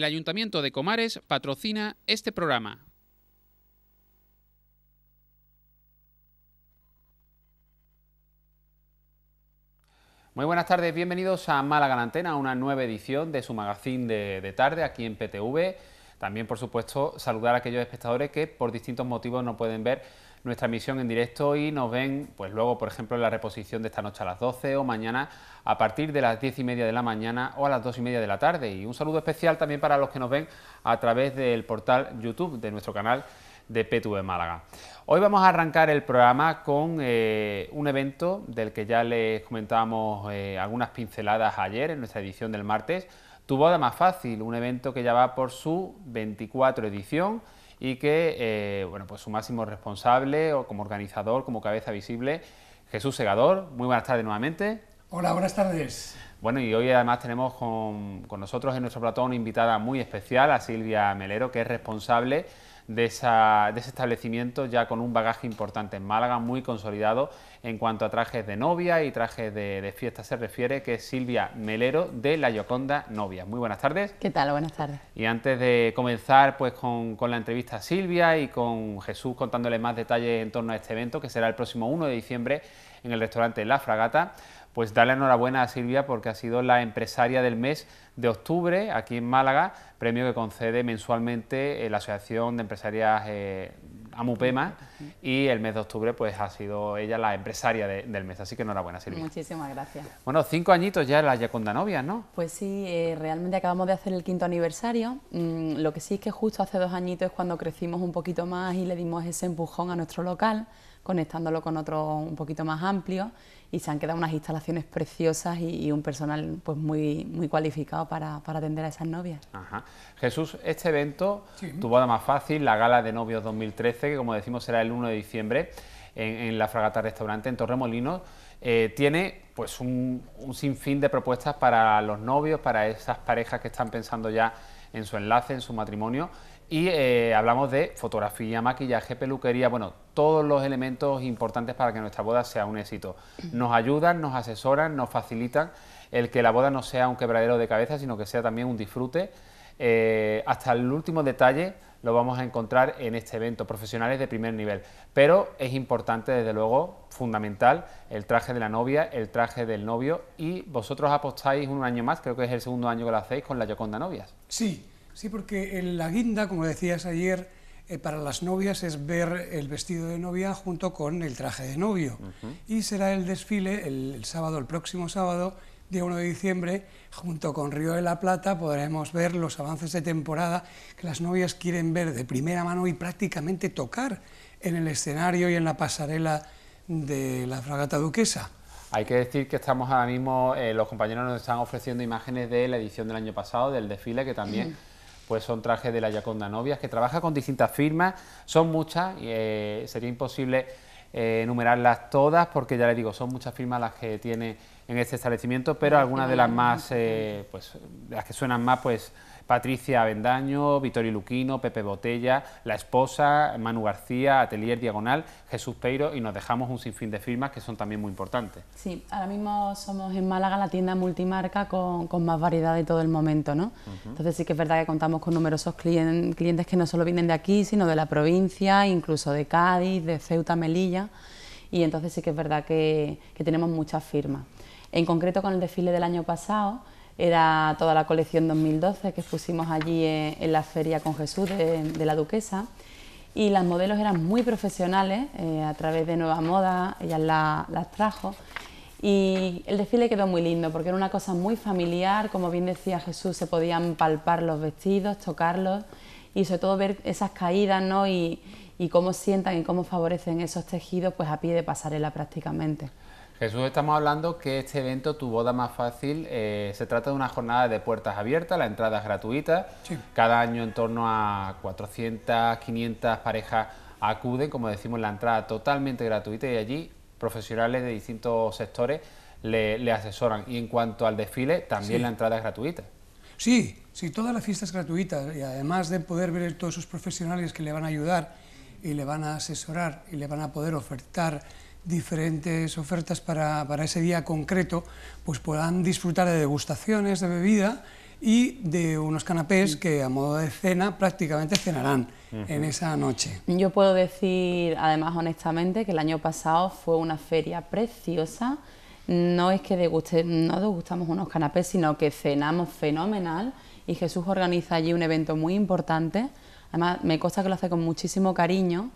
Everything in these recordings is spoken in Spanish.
El Ayuntamiento de Comares patrocina este programa. Muy buenas tardes, bienvenidos a Málaga la una nueva edición de su magazine de, de, tarde aquí en PTV. También, por supuesto, saludar a aquellos espectadores que por distintos motivos no pueden ver nuestra emisión en directo y nos ven, pues luego, por ejemplo, en la reposición de esta noche a las 12 o mañana a partir de las 10 y media de la mañana o a las 2 y media de la tarde. Y un saludo especial también para los que nos ven a través del portal YouTube de nuestro canal de PTV Málaga. Hoy vamos a arrancar el programa con eh, un evento del que ya les comentábamos eh, algunas pinceladas ayer en nuestra edición del martes. Tu boda más fácil, un evento que ya va por su 24 edición y que, eh, bueno, pues su máximo responsable o como organizador, como cabeza visible, Jesús Segador. Muy buenas tardes nuevamente. Hola, buenas tardes. Bueno, y hoy además tenemos con, con nosotros en nuestro platón una invitada muy especial, a Silvia Melero, que es responsable de, esa, ese establecimiento ya con un bagaje importante en Málaga, muy consolidado en cuanto a trajes de novia y trajes de, fiesta se refiere, que es Silvia Melero de La Yoconda Novia. Muy buenas tardes. ¿Qué tal? Buenas tardes. Y antes de comenzar pues con, con la entrevista a Silvia y con Jesús contándole más detalles en torno a este evento, que será el próximo 1 de diciembre en el restaurante La Fragata, pues darle enhorabuena a Silvia porque ha sido la empresaria del mes de octubre aquí en Málaga, premio que concede mensualmente eh, la Asociación de Empresarias eh, Amupema y el mes de octubre pues ha sido ella la empresaria del mes, así que enhorabuena Silvia. Muchísimas gracias. Bueno, cinco añitos ya en la Yaconda Novia, ¿no? Pues sí, eh, realmente acabamos de hacer el quinto aniversario, mm, lo que sí es que justo hace dos añitos es cuando crecimos un poquito más y le dimos ese empujón a nuestro local, conectándolo con otro un poquito más amplio y se han quedado unas instalaciones preciosas y, un personal pues muy, muy cualificado para, para atender a esas novias. Ajá. Jesús, este evento, tu boda más fácil, la gala de novios 2013, que como decimos será el 1 de diciembre en, la Fragata Restaurante en Torremolinos, eh, tiene pues un, un sinfín de propuestas para los novios, para esas parejas que están pensando ya en su enlace, en su matrimonio. Y eh, hablamos de fotografía, maquillaje, peluquería, bueno, todos los elementos importantes para que nuestra boda sea un éxito. Nos ayudan, nos asesoran, nos facilitan el que la boda no sea un quebradero de cabeza, sino que sea también un disfrute. Eh, hasta el último detalle lo vamos a encontrar en este evento, profesionales de primer nivel. Pero es importante, desde luego, fundamental, el traje de la novia, el traje del novio y vosotros apostáis un año más, creo que es el segundo año que lo hacéis con la Yoconda Novias. Sí, Sí, porque la guinda, como decías ayer, eh, para las novias es ver el vestido de novia junto con el traje de novio. Y será el desfile el, sábado, el próximo sábado, día 1 de diciembre, junto con Río de la Plata, podremos ver los avances de temporada que las novias quieren ver de primera mano y prácticamente tocar en el escenario y en la pasarela de la fragata duquesa. Hay que decir que estamos ahora mismo, eh, los compañeros nos están ofreciendo imágenes de la edición del año pasado, del desfile, que también... Mm pues son trajes de la Yaconda Novias, que trabaja con distintas firmas, son muchas, y eh, sería imposible eh, enumerarlas todas, porque ya le digo, son muchas firmas las que tiene en este establecimiento, pero algunas de las más, eh, pues las que suenan más, pues Patricia Avendaño, Vittorio Luquino, Pepe Botella, La Esposa, Manu García, Atelier Diagonal, Jesús Peiro y nos dejamos un sinfín de firmas que son también muy importantes. Sí, ahora mismo somos en Málaga la tienda multimarca con, más variedad de todo el momento, ¿no? Entonces sí que es verdad que contamos con numerosos clientes que no solo vienen de aquí, sino de la provincia, incluso de Cádiz, de Ceuta, Melilla y entonces sí que es verdad que, que, tenemos muchas firmas. En concreto con el desfile del año pasado era toda la colección 2012 que pusimos allí eh, en, la Feria con Jesús de, la Duquesa. Y las modelos eran muy profesionales, eh, a través de Nueva Moda, ellas las trajo. Y el desfile quedó muy lindo porque era una cosa muy familiar, como bien decía Jesús, se podían palpar los vestidos, tocarlos y sobre todo ver esas caídas y, y cómo sientan y cómo favorecen esos tejidos pues a pie de pasarela prácticamente. Jesús, estamos hablando que este evento, Tu Boda Más Fácil, eh, se trata de una jornada de puertas abiertas, la entrada es gratuita. Cada año en torno a 400, 500 parejas acuden, como decimos, la entrada totalmente gratuita y allí profesionales de distintos sectores le, asesoran. Y en cuanto al desfile, también la entrada es gratuita. Sí, sí, todas las fiestas es gratuita y además de poder ver todos esos profesionales que le van a ayudar y le van a asesorar y le van a poder ofertar diferentes ofertas para, para ese día concreto, pues puedan disfrutar de degustaciones de bebida y de unos canapés que a modo de cena prácticamente cenarán en esa noche. Yo puedo decir, además honestamente, que el año pasado fue una feria preciosa. No es que deguste, no degustamos unos canapés, sino que cenamos fenomenal y Jesús organiza allí un evento muy importante. Además, me consta que lo hace con muchísimo cariño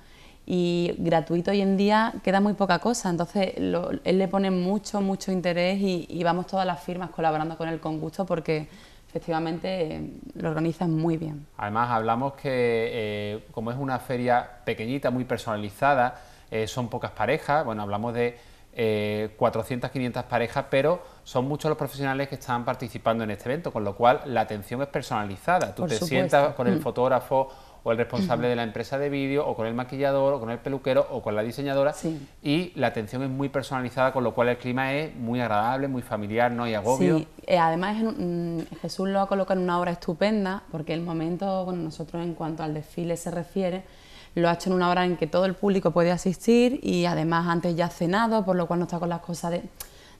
y gratuito hoy en día queda muy poca cosa, entonces él le pone mucho, mucho interés y, vamos todas las firmas colaborando con él con gusto porque efectivamente lo organizan muy bien. Además hablamos que eh, como es una feria pequeñita, muy personalizada, eh, son pocas parejas, bueno, hablamos de 400, eh, 500 parejas, pero son muchos los profesionales que están participando en este evento, con lo cual la atención es personalizada. Tú te sientas con el mm. fotógrafo o el responsable de la empresa de vídeo, o con el maquillador, o con el peluquero, o con la diseñadora. Y la atención es muy personalizada, con lo cual el clima es muy agradable, muy familiar, no hay agobio. Sí, eh, además mm, Jesús lo ha colocado en una hora estupenda, porque el momento, bueno, nosotros en cuanto al desfile se refiere, lo ha hecho en una hora en que todo el público puede asistir y además antes ya ha cenado, por lo cual no está con las cosas de,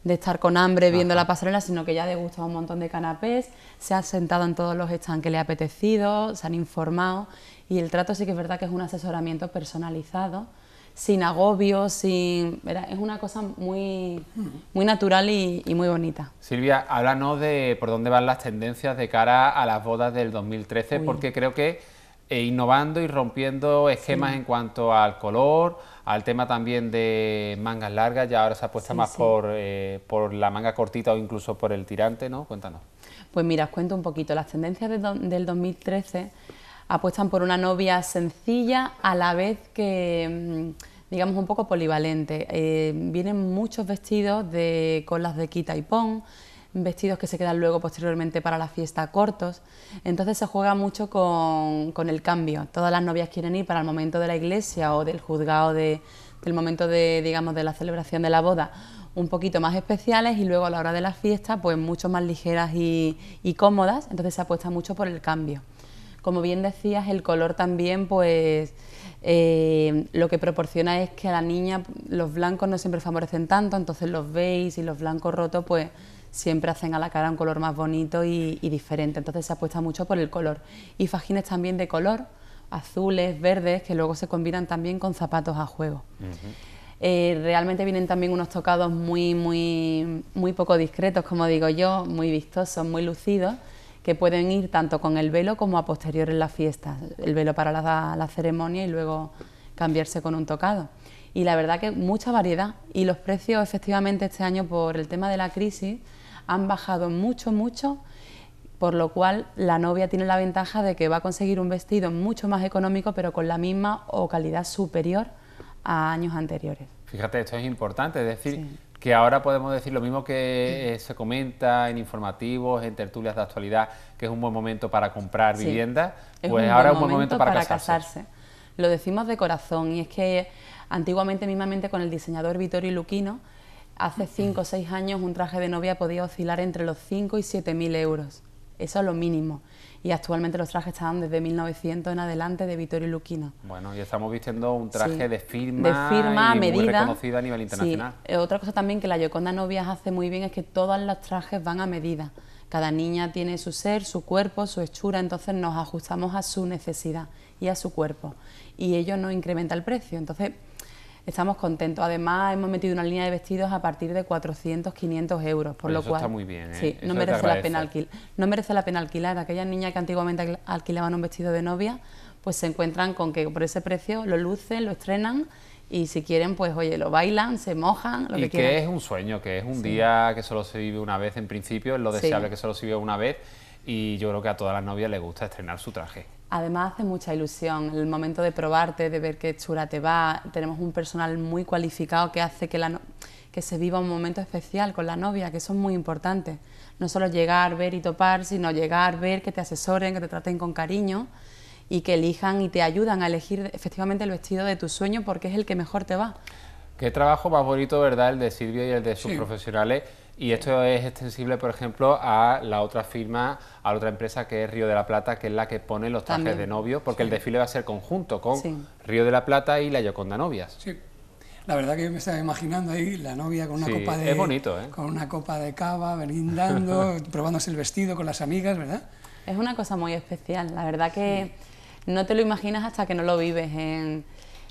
de estar con hambre viendo la pasarela, sino que ya ha degustado un montón de canapés, se ha sentado en todos los stands que le ha apetecido, se han informado y el trato sí que es verdad que es un asesoramiento personalizado, sin agobios, sin... Es una cosa muy, mm. muy natural y, muy bonita. Silvia, háblanos de por dónde van las tendencias de cara a las bodas del 2013, porque creo que eh, innovando y rompiendo esquemas en cuanto al color, al tema también de mangas largas, ya ahora se apuesta más Por, eh, por la manga cortita o incluso por el tirante, ¿no? Cuéntanos. Pues mira, os cuento un poquito. Las tendencias del 2013 apuestan por una novia sencilla a la vez que mm, digamos un poco polivalente. Eh, vienen muchos vestidos de colas de quita y pon, vestidos que se quedan luego posteriormente para la fiesta cortos. Entonces se juega mucho con, el cambio. Todas las novias quieren ir para el momento de la iglesia o del juzgado del momento de, digamos, de la celebración de la boda un poquito más especiales y luego a la hora de la fiesta, pues mucho más ligeras y cómodas. Entonces se apuesta mucho por el cambio. Como bien decías, el color también, pues eh, lo que proporciona es que a la niña los blancos no siempre favorecen tanto, entonces los beige y los blancos rotos, pues siempre hacen a la cara un color más bonito y, diferente. Entonces se apuesta mucho por el color. Y fajines también de color, azules, verdes, que luego se combinan también con zapatos a juego. Eh, realmente vienen también unos tocados muy, muy poco discretos, como digo yo, muy vistosos, muy lucidos, que pueden ir tanto con el velo como a posteriores en la fiestas, el velo para la, ceremonia y luego cambiarse con un tocado. Y la verdad que mucha variedad y los precios efectivamente este año por el tema de la crisis han bajado mucho, mucho, por lo cual la novia tiene la ventaja de que va a conseguir un vestido mucho más económico pero con la misma o calidad superior a años anteriores. Fíjate, esto es importante, decir, que ahora podemos decir lo mismo que eh, se comenta en informativos, en tertulias de actualidad, que es un buen momento para comprar vivienda, pues ahora es un buen momento para, casarse. Lo decimos de corazón y es que antiguamente mismamente con el diseñador Vittorio Luquino, hace 5 o 6 años un traje de novia podía oscilar entre los 5 y 7 mil euros. Eso es lo mínimo y actualmente los trajes están desde 1900 en adelante de Vittorio Luquino. Bueno, y estamos vistiendo un traje de firma, de firma y medida, muy reconocida a nivel internacional. Eh, otra cosa también que la Yoconda Novias hace muy bien es que todos los trajes van a medida. Cada niña tiene su ser, su cuerpo, su hechura, entonces nos ajustamos a su necesidad y a su cuerpo. Y ello no incrementa el precio. Entonces, Estamos contentos. Además, hemos metido una línea de vestidos a partir de 400, 500 euros, por lo cual... Sí, no merece, la pena alquilar, no merece la pena Aquellas niñas que antiguamente alquilaban un vestido de novia, pues se encuentran con que por ese precio lo lucen, lo estrenan y si quieren, pues oye, lo bailan, se mojan, lo que, quieran. que es un sueño, que es un día que solo se vive una vez en principio, es lo deseable que solo se vive una vez y yo creo que a todas las novias les gusta estrenar su traje. Además hace mucha ilusión el momento de probarte, de ver qué chura te va. Tenemos un personal muy cualificado que hace que, que se viva un momento especial con la novia, que eso es muy importante. No solo llegar, ver y topar, sino llegar, ver, que te asesoren, que te traten con cariño y que elijan y te ayudan a elegir efectivamente el vestido de tu sueño porque es el que mejor te va. Qué trabajo más bonito, ¿verdad? El de Silvia y el de sus profesionales y esto es extensible, por ejemplo, a la otra firma, a la otra empresa que es Río de la Plata, que es la que pone los trajes de novio, porque el desfile va a ser conjunto con Río de la Plata y la Yoconda Novias. Sí. La verdad que yo me estaba imaginando ahí la novia con una copa de ¿eh? con una copa de cava, brindando, probándose el vestido con las amigas, ¿verdad? Es una cosa muy especial, la verdad que no te lo imaginas hasta que no lo vives. En...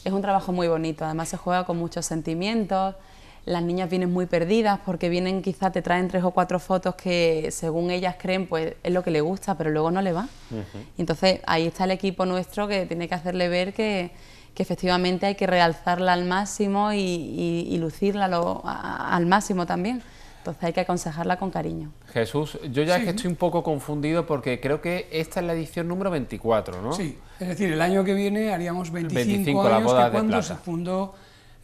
Es un trabajo muy bonito, además se juega con muchos sentimientos las niñas vienen muy perdidas porque vienen quizá te traen tres o cuatro fotos que según ellas creen pues es lo que le gusta pero luego no le va entonces ahí está el equipo nuestro que tiene que hacerle ver que, que efectivamente hay que realzarla al máximo y, lucirla al máximo también entonces hay que aconsejarla con cariño Jesús yo ya estoy un poco confundido porque creo que esta es la edición número 24 no sí es decir el año que viene haríamos 25, años cuando se fundó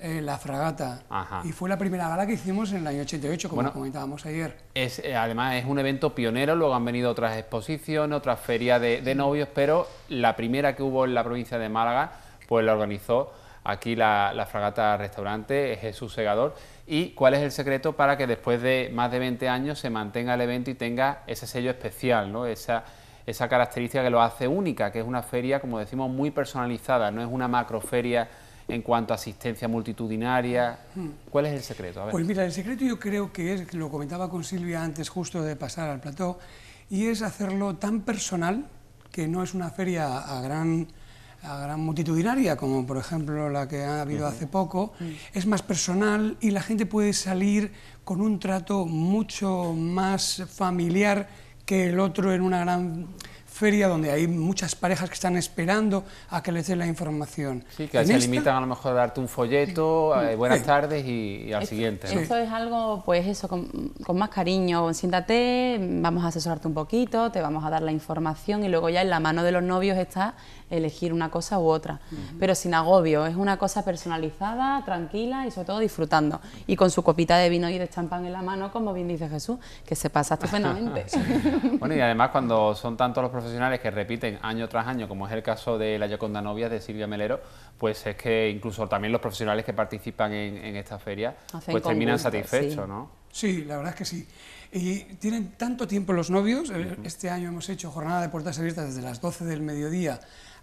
eh, la fragata. Y fue la primera gala que hicimos en el año 88, como comentábamos ayer. Eh, además es un evento pionero, luego han venido otras exposiciones, otras ferias de, novios, pero la primera que hubo en la provincia de Málaga, pues la organizó aquí la, fragata restaurante Jesús Segador. ¿Y cuál es el secreto para que después de más de 20 años se mantenga el evento y tenga ese sello especial, ¿no? esa, esa característica que lo hace única, que es una feria, como decimos, muy personalizada, no es una macroferia en cuanto a asistencia multitudinaria. Hmm. ¿Cuál es el secreto? Pues mira, el secreto yo creo que es, lo comentaba con Silvia antes justo de pasar al plató, y es hacerlo tan personal que no es una feria a gran a gran multitudinaria, como por ejemplo la que ha habido hace poco, hmm. es más personal y la gente puede salir con un trato mucho más familiar que el otro en una gran feria donde hay muchas parejas que están esperando a que les den la información. Sí, que se limitan a lo mejor a darte un folleto, eh, buenas tardes y, al siguiente. Eso es algo, pues eso, con, más cariño, siéntate, vamos a asesorarte un poquito, te vamos a dar la información y luego ya en la mano de los novios está elegir una cosa u otra, pero sin agobio, es una cosa personalizada, tranquila y sobre todo disfrutando. Y con su copita de vino y de champán en la mano, como bien dice Jesús, que se pasa estupendamente. bueno, y además cuando son tantos los profesionales que repiten año tras año, como es el caso de La Yoconda Novia de Silvia Melero, pues es que incluso también los profesionales que participan en, esta feria, pues terminan satisfechos, ¿no? Sí, la verdad es que sí. Y tienen tanto tiempo los novios. Eh, este año hemos hecho jornada de puertas abiertas desde las 12 del mediodía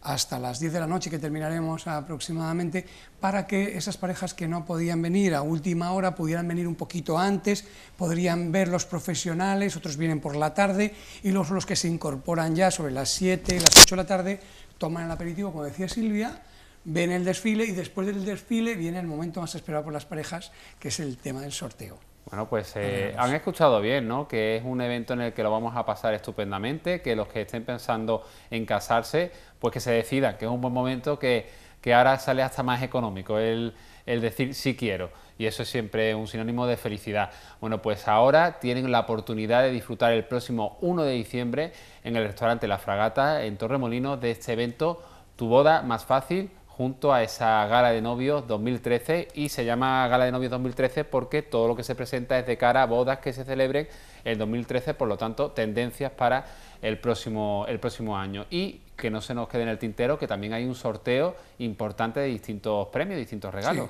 hasta las 10 de la noche que terminaremos aproximadamente, para que esas parejas que no podían venir a última hora pudieran venir un poquito antes, podrían ver los profesionales, otros vienen por la tarde y los, los que se incorporan ya sobre las 7, las 8 de la tarde, toman el aperitivo, como decía Silvia, ven el desfile y después del desfile viene el momento más esperado por las parejas, que es el tema del sorteo. Bueno, pues, eh, pues han escuchado bien, ¿no? Que es un evento en el que lo vamos a pasar estupendamente, que los que estén pensando en casarse, pues que se decidan, que es un buen momento, que, ahora sale hasta más económico el, decir sí quiero. Y eso es siempre un sinónimo de felicidad. Bueno, pues ahora tienen la oportunidad de disfrutar el próximo 1 de diciembre en el restaurante La Fragata, en Torremolinos, de este evento Tu boda más fácil junto a esa gala de novios 2013 y se llama gala de novios 2013 porque todo lo que se presenta es de cara a bodas que se celebren en 2013, por lo tanto, tendencias para el próximo, el próximo año. Y que no se nos quede en el tintero que también hay un sorteo importante de distintos premios, distintos regalos.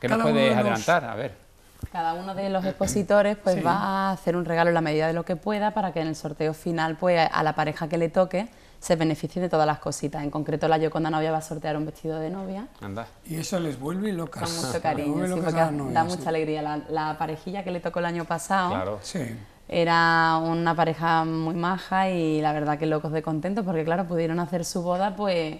...que ¿Qué nos puedes adelantar? A ver. Cada uno de los expositores pues va a hacer un regalo en la medida de lo que pueda para que en el sorteo final pues a la pareja que le toque se beneficie de todas las cositas. En concreto, la Yoconda Novia va a sortear un vestido de novia. Anda. Y eso les vuelve locas. Con mucho cariño, sí, da mucha alegría. La, la, parejilla que le tocó el año pasado claro. sí. era una pareja muy maja y la verdad que locos de contentos... porque claro, pudieron hacer su boda pues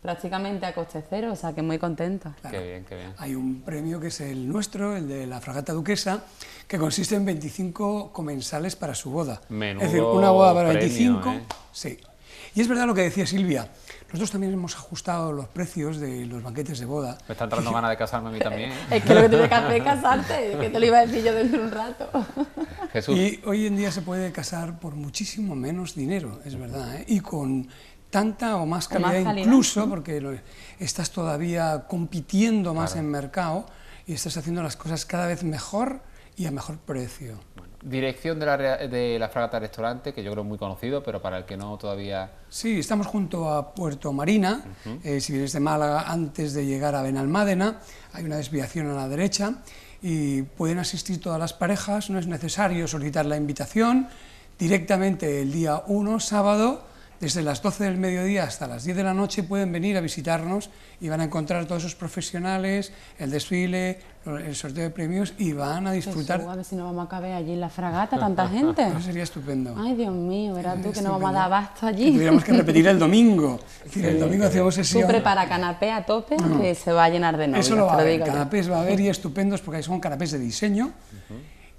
prácticamente a coste cero, o sea que muy contentos... Claro. bien, qué bien. Hay un premio que es el nuestro, el de la Fragata Duquesa, que consiste en 25 comensales para su boda. Menudo es decir, una boda para 25. ¿eh? Sí. Y es verdad lo que decía Silvia, nosotros también hemos ajustado los precios de los banquetes de boda. Me está entrando ganas de casarme a mí también. es que lo que te que hacer casarte, que te lo iba a decir yo dentro de un rato. Jesús. Y hoy en día se puede casar por muchísimo menos dinero, es verdad, ¿eh? y con tanta o más calidad, incluso, porque estás todavía compitiendo más en mercado y estás haciendo las cosas cada vez mejor y a mejor precio. Dirección de la, de Fragata Restaurante, que yo creo muy conocido, pero para el que no todavía... Sí, estamos junto a Puerto Marina, eh, si vienes de Málaga, antes de llegar a Benalmádena, hay una desviación a la derecha, y pueden asistir todas las parejas, no es necesario solicitar la invitación, directamente el día 1, sábado, desde las 12 del mediodía hasta las 10 de la noche pueden venir a visitarnos y van a encontrar todos esos profesionales, el desfile, el sorteo de premios y van a pues disfrutar. Pues, a ver si no vamos a caber allí en la fragata, tanta gente. Eso sería estupendo. Ay, Dios mío, verás tú que no vamos a dar abasto allí. Que tuviéramos que repetir el domingo. decir, el domingo hacíamos sesión. Siempre para canapé a tope que se va a llenar de novios. Eso lo va a haber, canapés va a haber y estupendos porque son canapés de diseño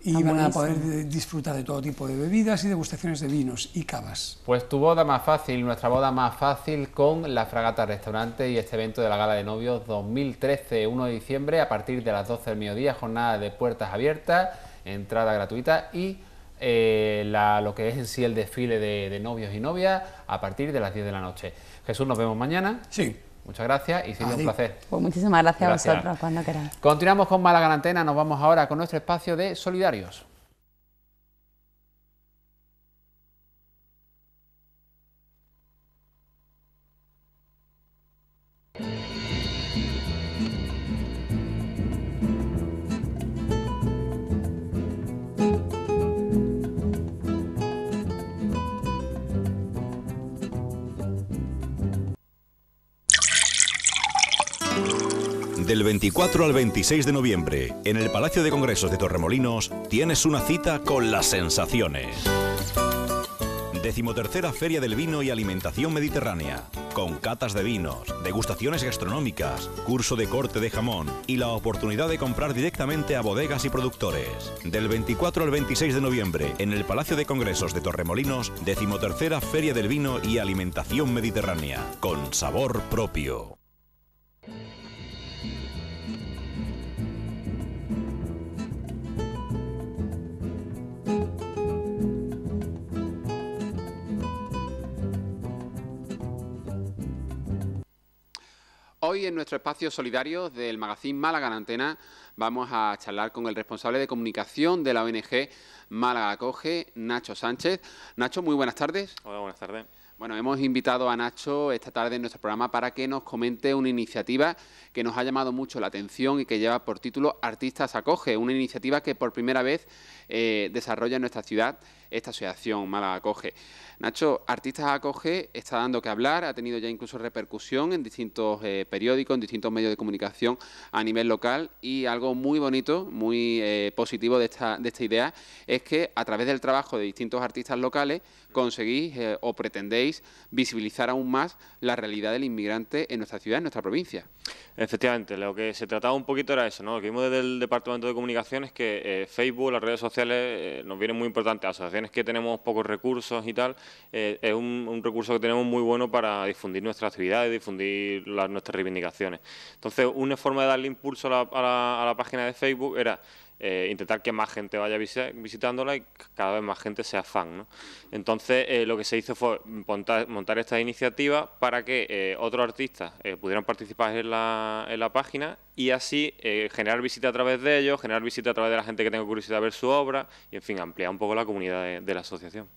y van a poder disfrutar de todo tipo de bebidas y degustaciones de vinos y cavas. Pues tu boda más fácil, nuestra boda más fácil con la Fragata Restaurante y este evento de la Gala de Novios 2013, 1 de diciembre, a partir de las 12 del mediodía, jornada de puertas abiertas, entrada gratuita y eh, lo que es en sí el desfile de, de novios y novias a partir de las 10 de la noche. Jesús, nos vemos mañana. Sí. Muchas gracias y sido un placer. Pues muchísimas gracias, a vosotros, cuando queráis. Continuamos con Mala Garantena, nos vamos ahora con nuestro espacio de Solidarios. 24 al 26 de noviembre, en el Palacio de Congresos de Torremolinos, tienes una cita con las sensaciones. Decimotercera Feria del Vino y Alimentación Mediterránea, con catas de vinos, degustaciones gastronómicas, curso de corte de jamón y la oportunidad de comprar directamente a bodegas y productores. Del 24 al 26 de noviembre, en el Palacio de Congresos de Torremolinos, decimotercera Feria del Vino y Alimentación Mediterránea, con sabor propio. Hoy en nuestro espacio solidario del magazine Málaga en Antena vamos a charlar con el responsable de comunicación de la ONG Málaga Acoge, Nacho Sánchez. Nacho, muy buenas tardes. Hola, buenas tardes. Bueno, hemos invitado a Nacho esta tarde en nuestro programa para que nos comente una iniciativa que nos ha llamado mucho la atención y que lleva por título Artistas Acoge, una iniciativa que por primera vez eh, desarrolla en nuestra ciudad esta asociación Málaga Acoge. Nacho, Artistas Acoge está dando que hablar, ha tenido ya incluso repercusión en distintos eh, periódicos, en distintos medios de comunicación a nivel local y algo muy bonito, muy eh, positivo de esta, idea es que a través del trabajo de distintos artistas locales conseguís o pretendéis visibilizar aún más la realidad del inmigrante en nuestra ciudad, en nuestra provincia. Efectivamente, lo que se trataba un poquito era eso, ¿no? Lo que vimos desde el Departamento de Comunicaciones que Facebook, las redes sociales, eh, nos vienen muy importantes. Asociaciones que tenemos pocos recursos y tal, eh, es un, recurso que tenemos muy bueno para difundir nuestras actividades, difundir las, nuestras reivindicaciones. Entonces, una forma de darle impulso a a la página de Facebook era eh, intentar que más gente vaya visitándola y cada vez más gente sea fan. ¿no? Entonces, eh, lo que se hizo fue montar, esta iniciativa para que eh, otros artistas pudieran participar en la, página y así generar visita a través de ellos, generar visita a través de la gente que tenga curiosidad de ver su obra y, en fin, ampliar un poco la comunidad de la asociación.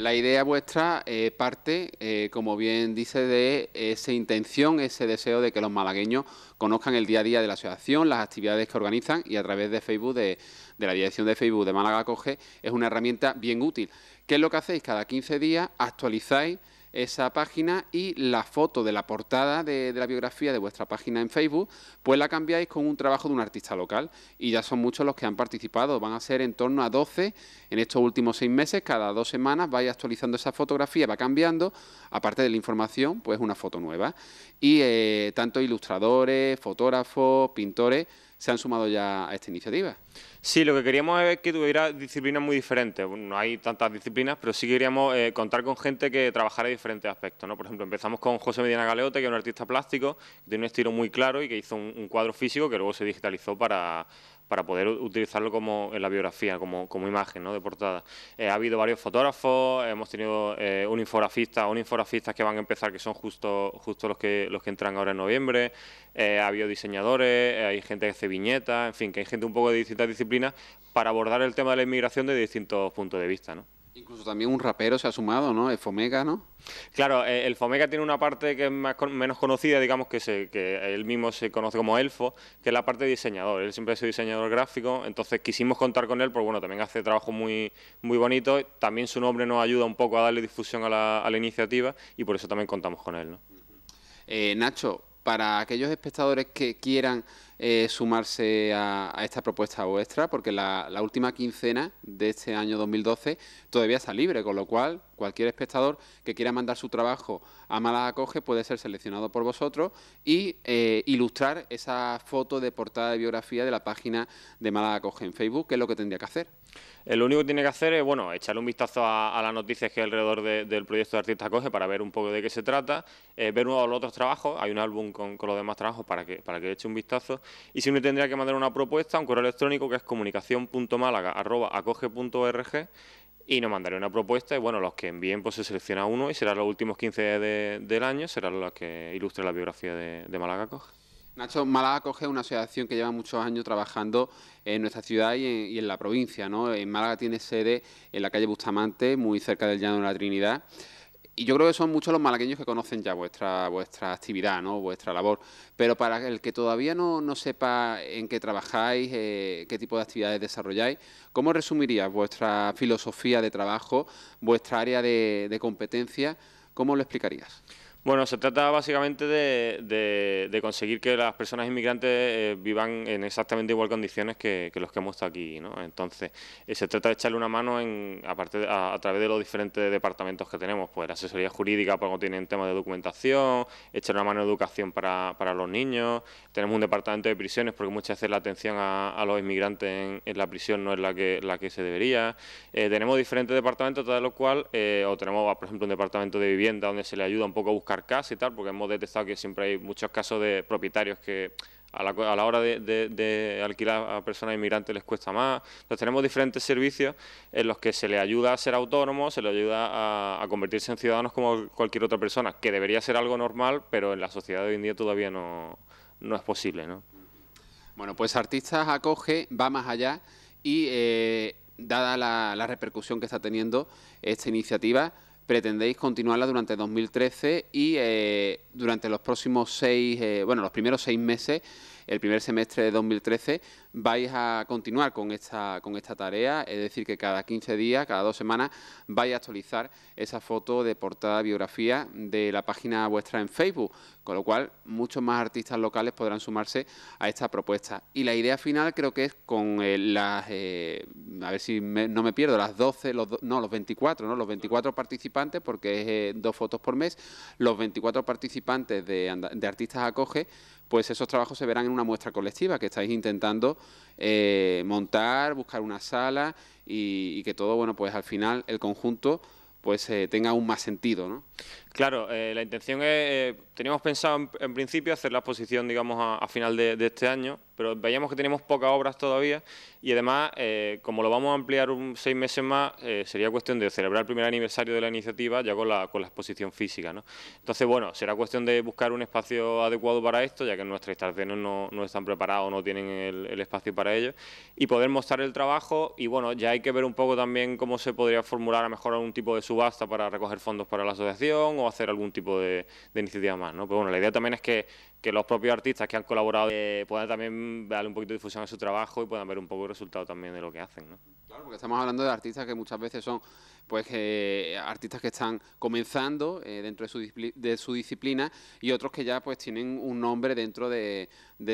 La idea vuestra eh, parte, eh, como bien dice, de esa intención, ese deseo de que los malagueños conozcan el día a día de la asociación, las actividades que organizan y a través de Facebook, de, de la dirección de Facebook de Málaga Coge, es una herramienta bien útil. ¿Qué es lo que hacéis? Cada 15 días actualizáis esa página y la foto de la portada de, la biografía de vuestra página en Facebook, pues la cambiáis con un trabajo de un artista local. Y ya son muchos los que han participado, van a ser en torno a 12 en estos últimos seis meses, cada dos semanas vais actualizando esa fotografía, va cambiando, aparte de la información, pues una foto nueva. Y eh, tanto ilustradores, fotógrafos, pintores, se han sumado ya a esta iniciativa. Sí, lo que queríamos es que tuviera disciplinas muy diferentes. no hay tantas disciplinas, pero sí queríamos eh, contar con gente que trabajara diferentes aspectos. ¿no? Por ejemplo, empezamos con José Medina Galeote, que es un artista plástico, que tiene un estilo muy claro y que hizo un cuadro físico que luego se digitalizó para, para poder utilizarlo como en la biografía, como, como imagen ¿no? de portada. Eh, ha habido varios fotógrafos, hemos tenido eh, un infografista, un infografista que van a empezar, que son justo, justo los, que, los que entran ahora en noviembre, eh, ha habido diseñadores, eh, hay gente que hace viñetas, en fin, que hay gente un poco de distintas disciplinas para abordar el tema de la inmigración desde distintos puntos de vista. ¿no? Incluso también un rapero se ha sumado, ¿no? El Fomega, ¿no? Claro, eh, el Fomega tiene una parte que es más menos conocida, digamos, que, que él mismo se conoce como Elfo, que es la parte de diseñador. Él siempre ha sido diseñador gráfico, entonces quisimos contar con él, porque bueno, también hace trabajo muy, muy bonito. También su nombre nos ayuda un poco a darle difusión a la, a la iniciativa y por eso también contamos con él, ¿no? Eh, Nacho, para aquellos espectadores que quieran eh, sumarse a, esta propuesta vuestra, porque la, última quincena de este año 2012 todavía está libre, con lo cual cualquier espectador que quiera mandar su trabajo a Málaga Coge puede ser seleccionado por vosotros y eh, ilustrar esa foto de portada de biografía de la página de Málaga Coge en Facebook, que es lo que tendría que hacer. El lo único que tiene que hacer es, bueno, echarle un vistazo a, las noticias que hay alrededor del proyecto de Artista Coge para ver un poco de qué se trata, eh, ver uno de los otros trabajos, hay un álbum con, los demás trabajos para que, para que eche un vistazo, y si no tendría que mandar una propuesta a un correo electrónico que es comunicación.málaga.acoge.org y nos mandaré una propuesta y bueno, los que envíen pues se selecciona uno y serán los últimos 15 del año, serán los que ilustren la biografía de, de Málaga Coge. Nacho, Málaga coge una asociación que lleva muchos años trabajando en nuestra ciudad y en, la provincia. ¿no? En Málaga tiene sede en la calle Bustamante, muy cerca del Llano de la Trinidad. Y yo creo que son muchos los malagueños que conocen ya vuestra, vuestra actividad, vuestra labor. Pero para el que todavía no, sepa en qué trabajáis, eh, qué tipo de actividades desarrolláis, ¿cómo resumirías vuestra filosofía de trabajo, vuestra área de, de competencia? ¿Cómo lo explicarías? Bueno, se trata básicamente de, conseguir que las personas inmigrantes eh, vivan en exactamente igual condiciones que, los que hemos estado aquí, ¿no? Entonces, eh, se trata de echarle una mano en, a, a, través de los diferentes departamentos que tenemos, pues la asesoría jurídica porque cuando tienen temas de documentación, echarle una mano en educación para, los niños, tenemos un departamento de prisiones porque muchas veces la atención a, los inmigrantes en, la prisión no es la que, la que se debería, eh, tenemos diferentes departamentos, todo los eh o tenemos, por ejemplo, un departamento de vivienda donde se le ayuda un poco a buscar tal, porque hemos detectado que siempre hay muchos casos de propietarios que a la, hora de, alquilar a personas inmigrantes les cuesta más. Entonces tenemos diferentes servicios en los que se le ayuda a ser autónomo se le ayuda a, convertirse en ciudadanos como cualquier otra persona, que debería ser algo normal, pero en la sociedad de hoy en día todavía no, es posible. Bueno, pues Artistas acoge, va más allá y... Eh, dada la repercusión que está teniendo esta iniciativa, pretendéis continuarla durante 2013 y eh, durante los próximos seis, eh, bueno, los primeros seis meses el primer semestre de 2013 vais a continuar con esta, con esta tarea, es decir, que cada 15 días, cada dos semanas, vais a actualizar esa foto de portada biografía de la página vuestra en Facebook, con lo cual muchos más artistas locales podrán sumarse a esta propuesta. Y la idea final creo que es con eh, las, eh, a ver si no me pierdo, las 12, los, no, los 24, ¿no? los 24 participantes, porque es eh, dos fotos por mes, los 24 participantes de, de artistas acoge, pues esos trabajos se verán en una muestra colectiva que estáis intentando eh, montar, buscar una sala y, que todo, bueno, pues al final el conjunto pues eh, tenga aún más sentido, ¿no? Claro, eh, la intención es, eh, teníamos pensado en, principio hacer la exposición, digamos, a, final de, este año, pero veíamos que tenemos pocas obras todavía y además, eh, como lo vamos a ampliar un, seis meses más, sería cuestión de celebrar el primer aniversario de la iniciativa ya con la, con la exposición física, ¿no? Entonces, bueno, será cuestión de buscar un espacio adecuado para esto, ya que nuestras instalaciones no, no están preparados, no tienen el, espacio para ello, y poder mostrar el trabajo y, bueno, ya hay que ver un poco también cómo se podría formular a mejor algún tipo de subasta para recoger fondos para la asociación o hacer algún tipo de, iniciativa más. ¿no? Pero bueno, la idea también es que, los propios artistas que han colaborado eh, puedan también darle un poquito de difusión a su trabajo y puedan ver un poco el resultado también de lo que hacen. ¿no? Claro, porque estamos hablando de artistas que muchas veces son pues eh, artistas que están comenzando eh, dentro de su, disciplina y otros que ya pues tienen un nombre dentro de,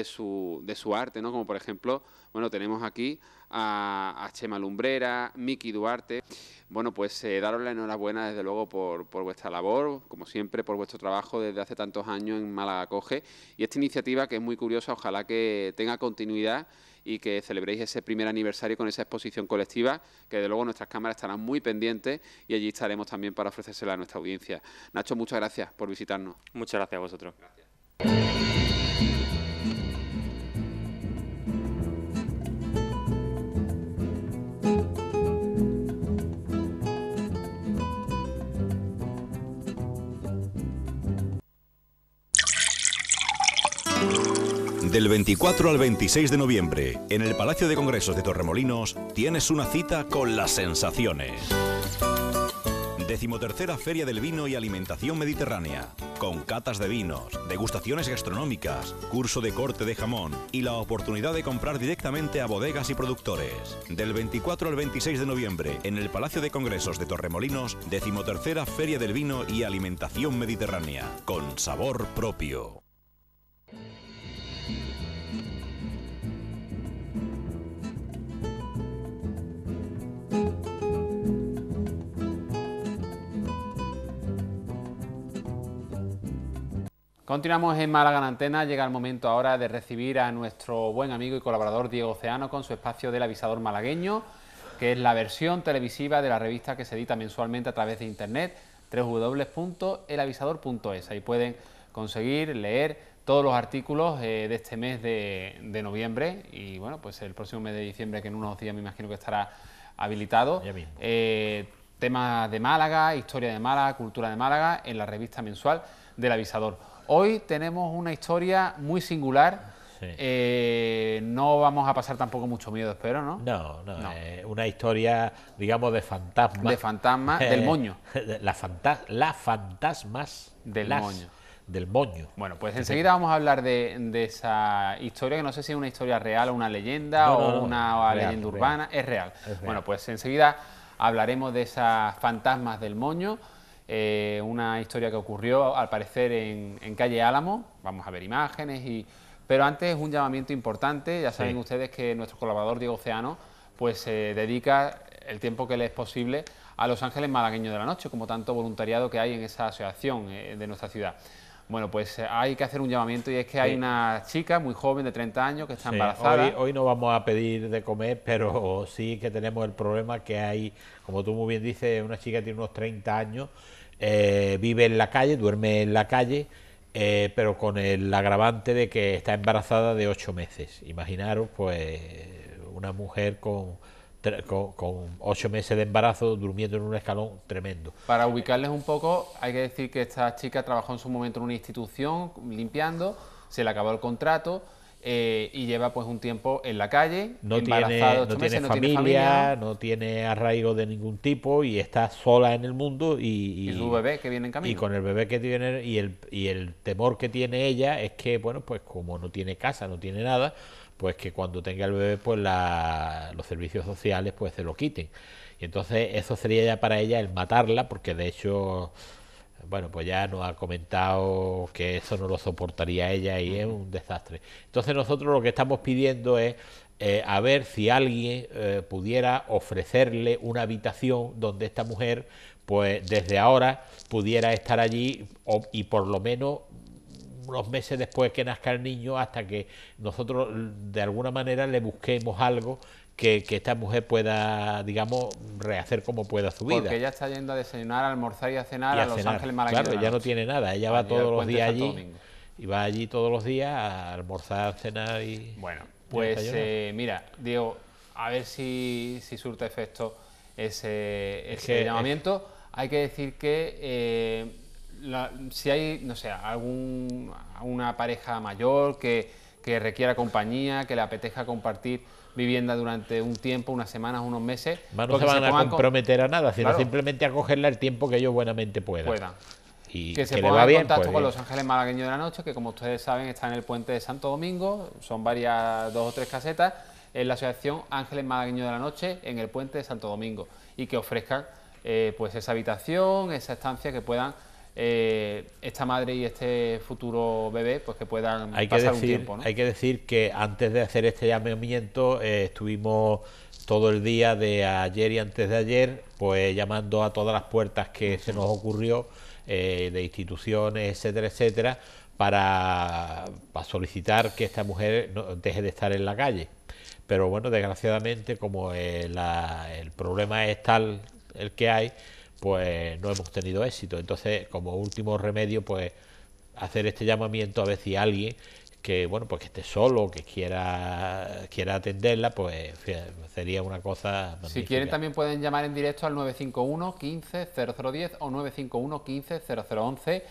su, arte, ¿no? Como por ejemplo, bueno, tenemos aquí a, Chema Lumbrera, Miki Duarte. Bueno, pues eh, daros la enhorabuena desde luego por, por, vuestra labor, como siempre, por vuestro trabajo desde hace tantos años en Málaga Coge y esta iniciativa que es muy curiosa, ojalá que tenga continuidad y que celebréis ese primer aniversario con esa exposición colectiva, que de luego nuestras cámaras estarán muy pendientes y allí estaremos también para ofrecérsela a nuestra audiencia. Nacho, muchas gracias por visitarnos. Muchas gracias a vosotros. Del 24 al 26 de noviembre, en el Palacio de Congresos de Torremolinos, tienes una cita con las sensaciones. Decimotercera Feria del Vino y Alimentación Mediterránea, con catas de vinos, degustaciones gastronómicas, curso de corte de jamón y la oportunidad de comprar directamente a bodegas y productores. Del 24 al 26 de noviembre, en el Palacio de Congresos de Torremolinos, decimotercera Feria del Vino y Alimentación Mediterránea, con sabor propio. Continuamos en Málaga en Antena, llega el momento ahora de recibir a nuestro buen amigo y colaborador Diego Oceano con su espacio del avisador malagueño, que es la versión televisiva de la revista que se edita mensualmente a través de internet www.elavisador.es. Ahí pueden conseguir leer todos los artículos eh, de este mes de, noviembre y bueno, pues el próximo mes de diciembre, que en unos días me imagino que estará habilitado. Eh, temas de Málaga, historia de Málaga, cultura de Málaga, en la revista mensual del avisador. Hoy tenemos una historia muy singular. Eh, no vamos a pasar tampoco mucho miedo, espero, ¿no? No, no, no. Eh, una historia, digamos, de fantasmas. De eh, fantasmas, del moño. La las fantasmas del moño. Del moño. Bueno, pues enseguida vamos a hablar de, esa historia, que no sé si es una historia real o una leyenda o una leyenda urbana, Es, real. es real. Bueno, pues enseguida hablaremos de esas fantasmas del moño. Eh, una historia que ocurrió al parecer en, en, calle Álamo, vamos a ver imágenes, y, pero antes es un llamamiento importante, ya saben ustedes que nuestro colaborador Diego Oceano pues se dedica el tiempo que le es posible a Los Ángeles Malagueños de la Noche, como tanto voluntariado que hay en esa asociación eh, de nuestra ciudad. Bueno, pues hay que hacer un llamamiento y es que hay una chica muy joven de 30 años que está embarazada. Hoy, no vamos a pedir de comer, pero sí que tenemos el problema que hay, como tú muy bien dices, una chica tiene unos 30 años eh, vive en la calle, duerme en la calle, eh, pero con el agravante de que está embarazada de ocho meses. Imaginaros, pues, una mujer con, con, con, ocho meses de embarazo durmiendo en un escalón tremendo. Para ubicarles un poco, hay que decir que esta chica trabajó en su momento en una institución limpiando, se le acabó el contrato eh, y lleva pues un tiempo en la calle, no tiene, no, tiene, familia, no tiene arraigo de ningún tipo y está sola en el mundo y, y, su bebé que viene en camino. Y con el bebé que tiene y el, y el temor que tiene ella es que, bueno, pues como no tiene casa, no tiene nada, pues que cuando tenga el bebé, pues la, los servicios sociales pues se lo quiten. Y entonces eso sería ya para ella el matarla, porque de hecho bueno, pues ya nos ha comentado que eso no lo soportaría ella y es un desastre. Entonces nosotros lo que estamos pidiendo es eh, a ver si alguien eh, pudiera ofrecerle una habitación donde esta mujer, pues desde ahora pudiera estar allí y por lo menos unos meses después que nazca el niño hasta que nosotros de alguna manera le busquemos algo que, esta mujer pueda, digamos, rehacer como pueda su vida. Porque ella está yendo a desayunar, almorzar y a cenar a, Los Ángeles Claro, ella no tiene nada, ella va todos los días allí. Y va allí todos los días a almorzar, cenar y... Bueno, pues eh, mira, Diego, a ver si, surta efecto ese, llamamiento. Hay que decir que eh, si hay, no sé, algún, una pareja mayor que requiera compañía, que le apetezca compartir vivienda durante un tiempo, unas semanas, unos meses. no se van a comprometer a nada, sino simplemente a cogerla el tiempo que ellos buenamente puedan. Y que se pongan en contacto pues, con Los Ángeles Malagueños de la Noche, que como ustedes saben está en el puente de Santo Domingo, son varias, dos o tres casetas, en la asociación Ángeles Malagueños de la Noche, en el puente de Santo Domingo, y que ofrezcan eh, pues esa habitación, esa estancia que puedan eh, esta madre y este futuro bebé pues que puedan pasar un tiempo. ¿no? Hay que decir que antes de hacer este llamamiento eh, estuvimos todo el día de ayer y antes de ayer pues llamando a todas las puertas que se nos ocurrió eh, de instituciones, etcétera, etcétera, para, solicitar que esta mujer no, deje de estar en la calle. Pero bueno, desgraciadamente como el problema es tal el que hay, pues no hemos tenido éxito. Entonces, como último remedio, pues hacer este llamamiento a ver si alguien que bueno pues que esté solo que quiera quiera atenderla pues sería una cosa si quieren también pueden llamar en directo al 951 15 0010 o 951 15 0011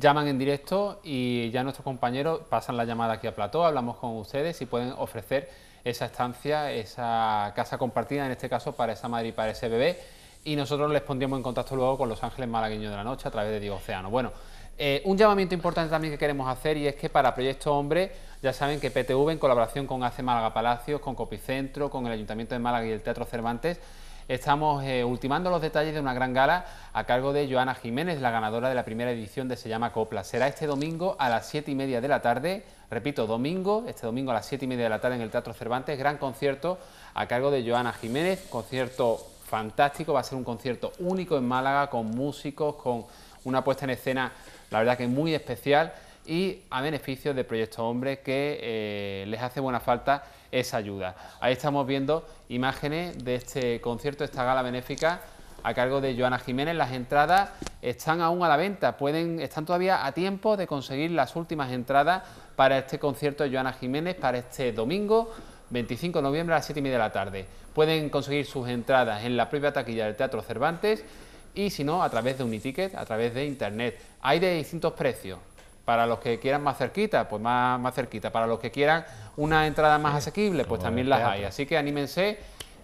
llaman en directo y ya nuestros compañeros pasan la llamada aquí a plató hablamos con ustedes y pueden ofrecer esa estancia esa casa compartida en este caso para esa madre y para ese bebé y nosotros les pondremos en contacto luego con los ángeles malagueños de la noche a través de Diego Océano. Bueno, eh, un llamamiento importante también que queremos hacer y es que para Proyecto Hombre, ya saben que PTV en colaboración con AC Málaga Palacios, con Copicentro, con el Ayuntamiento de Málaga y el Teatro Cervantes, estamos eh, ultimando los detalles de una gran gala a cargo de Joana Jiménez, la ganadora de la primera edición de Se llama Copla. Será este domingo a las 7 y media de la tarde, repito, domingo, este domingo a las 7 y media de la tarde en el Teatro Cervantes, gran concierto a cargo de Joana Jiménez, concierto fantástico. Va a ser un concierto único en Málaga, con músicos, con una puesta en escena, la verdad que muy especial y a beneficio de Proyecto Hombre que eh, les hace buena falta esa ayuda. Ahí estamos viendo imágenes de este concierto, esta gala benéfica a cargo de Joana Jiménez. Las entradas están aún a la venta, pueden, están todavía a tiempo de conseguir las últimas entradas para este concierto de Joana Jiménez, para este domingo 25 de noviembre a las 7 y media de la tarde. Pueden conseguir sus entradas en la propia taquilla del Teatro Cervantes y si no, a través de Uniticket, a través de Internet. Hay de distintos precios. Para los que quieran más cerquita, pues más, más cerquita. Para los que quieran una entrada más asequible, pues también las hay. Así que anímense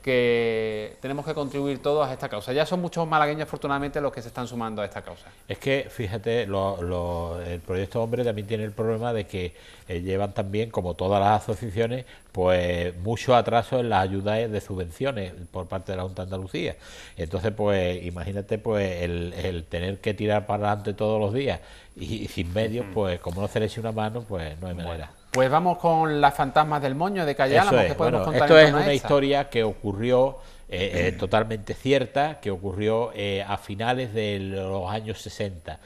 que tenemos que contribuir todos a esta causa. Ya son muchos malagueños, afortunadamente, los que se están sumando a esta causa. Es que, fíjate, el Proyecto Hombre también tiene el problema de que eh, llevan también, como todas las asociaciones, pues mucho atraso en las ayudas de subvenciones por parte de la Junta de Andalucía. Entonces, pues imagínate pues el, tener que tirar para adelante todos los días y, sin medios, pues como no se le eche una mano, pues no hay manera. Pues vamos con las fantasmas del moño de Calle Álamo. que Podemos contar esto es una historia que ocurrió eh, eh, totalmente cierta, que ocurrió eh, a finales de los años 60.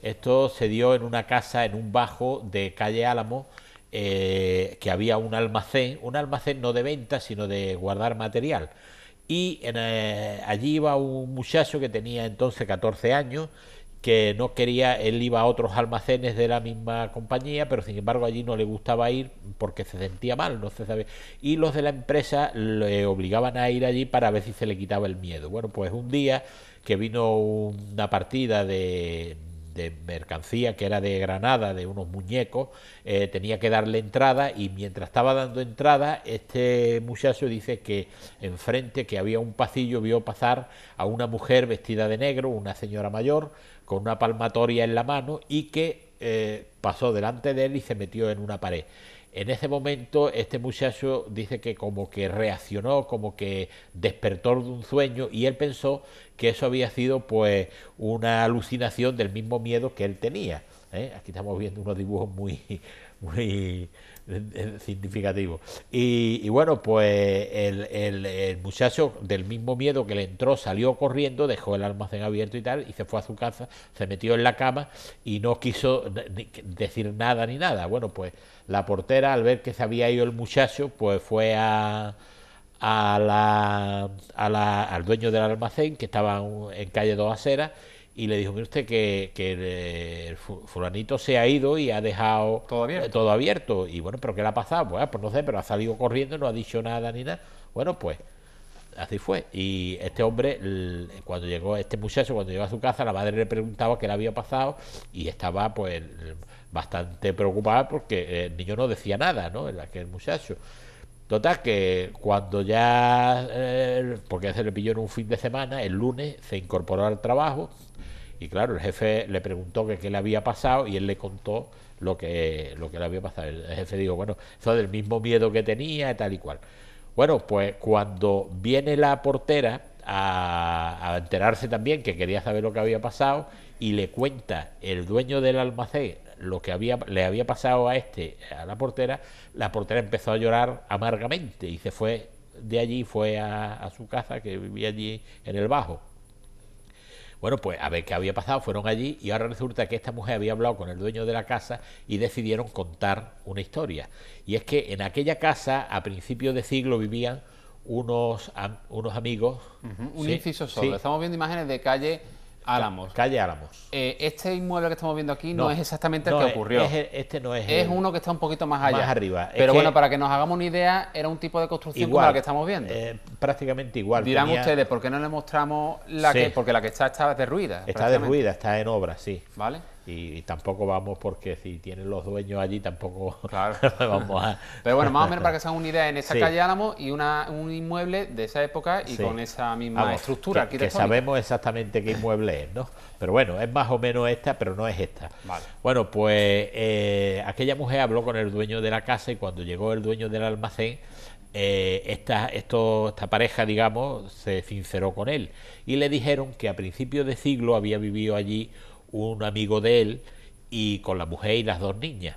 Esto se dio en una casa, en un bajo de Calle Álamo, que había un almacén, un almacén no de venta, sino de guardar material. Y allí iba un muchacho que tenía entonces 14 años que no quería, él iba a otros almacenes de la misma compañía, pero sin embargo allí no le gustaba ir porque se sentía mal, no se sabe. Y los de la empresa le obligaban a ir allí para ver si se le quitaba el miedo. Bueno, pues un día que vino una partida de, mercancía que era de Granada, de unos muñecos, eh, tenía que darle entrada y mientras estaba dando entrada, este muchacho dice que enfrente, que había un pasillo, vio pasar a una mujer vestida de negro, una señora mayor, con una palmatoria en la mano y que eh, pasó delante de él y se metió en una pared. En ese momento este muchacho dice que como que reaccionó, como que despertó de un sueño y él pensó que eso había sido pues una alucinación del mismo miedo que él tenía. ¿eh? Aquí estamos viendo unos dibujos muy, muy, significativo. Y, bueno, pues el, muchacho, del mismo miedo que le entró, salió corriendo, dejó el almacén abierto y tal, y se fue a su casa, se metió en la cama y no quiso decir nada ni nada. Bueno, pues la portera, al ver que se había ido el muchacho, pues fue a. al dueño del almacén que estaba en calle Dos Aceras y le dijo, mire usted que, el fulanito se ha ido y ha dejado todo abierto. Eh, y bueno, pero ¿qué le ha pasado? Pues, ah, pues, no sé, pero ha salido corriendo, no ha dicho nada ni nada. Bueno, pues así fue. Y este hombre, cuando llegó, este muchacho, cuando llegó a su casa, la madre le preguntaba qué le había pasado y estaba pues bastante preocupada porque el niño no decía nada, ¿no? El, aquel muchacho. Total, que cuando ya, eh, porque se le pilló en un fin de semana, el lunes se incorporó al trabajo y claro, el jefe le preguntó qué le había pasado y él le contó lo que, lo que le había pasado. El jefe dijo, bueno, eso del mismo miedo que tenía, tal y cual. Bueno, pues cuando viene la portera a, enterarse también que quería saber lo que había pasado y le cuenta el dueño del almacén lo que había, le había pasado a este, a la portera, la portera empezó a llorar amargamente y se fue de allí, fue a su casa que vivía allí en el Bajo. Bueno, pues a ver qué había pasado, fueron allí y ahora resulta que esta mujer había hablado con el dueño de la casa y decidieron contar una historia. Y es que en aquella casa, a principios de siglo, vivían unos, unos amigos. Un inciso solo, estamos viendo imágenes de calle Álamos. Calle Álamos. Eh, este inmueble que estamos viendo aquí no, es exactamente el que ocurrió. este no es. Es uno que está un poquito más allá. Más arriba. Pero bueno, para que nos hagamos una idea, era un tipo de construcción igual, como la que estamos viendo. Eh, prácticamente igual. Dirán ustedes, ¿por qué no le mostramos la sí. que? Porque la que está está derruida. Está derruida, está en obra, sí. Vale. Y, tampoco vamos porque si tienen los dueños allí tampoco vamos a... Pero bueno, más o menos para que se hagan una idea, en esa calle Álamo y una, un inmueble de esa época y con esa misma estructura que, sabemos exactamente qué inmueble es, ¿no? Pero bueno, es más o menos esta, pero no es esta. Bueno, pues eh, aquella mujer habló con el dueño de la casa y cuando llegó el dueño del almacén, eh, esta, esto, esta pareja, digamos, se sinceró con él y le dijeron que a principios de siglo había vivido allí un amigo de él y con la mujer y las dos niñas.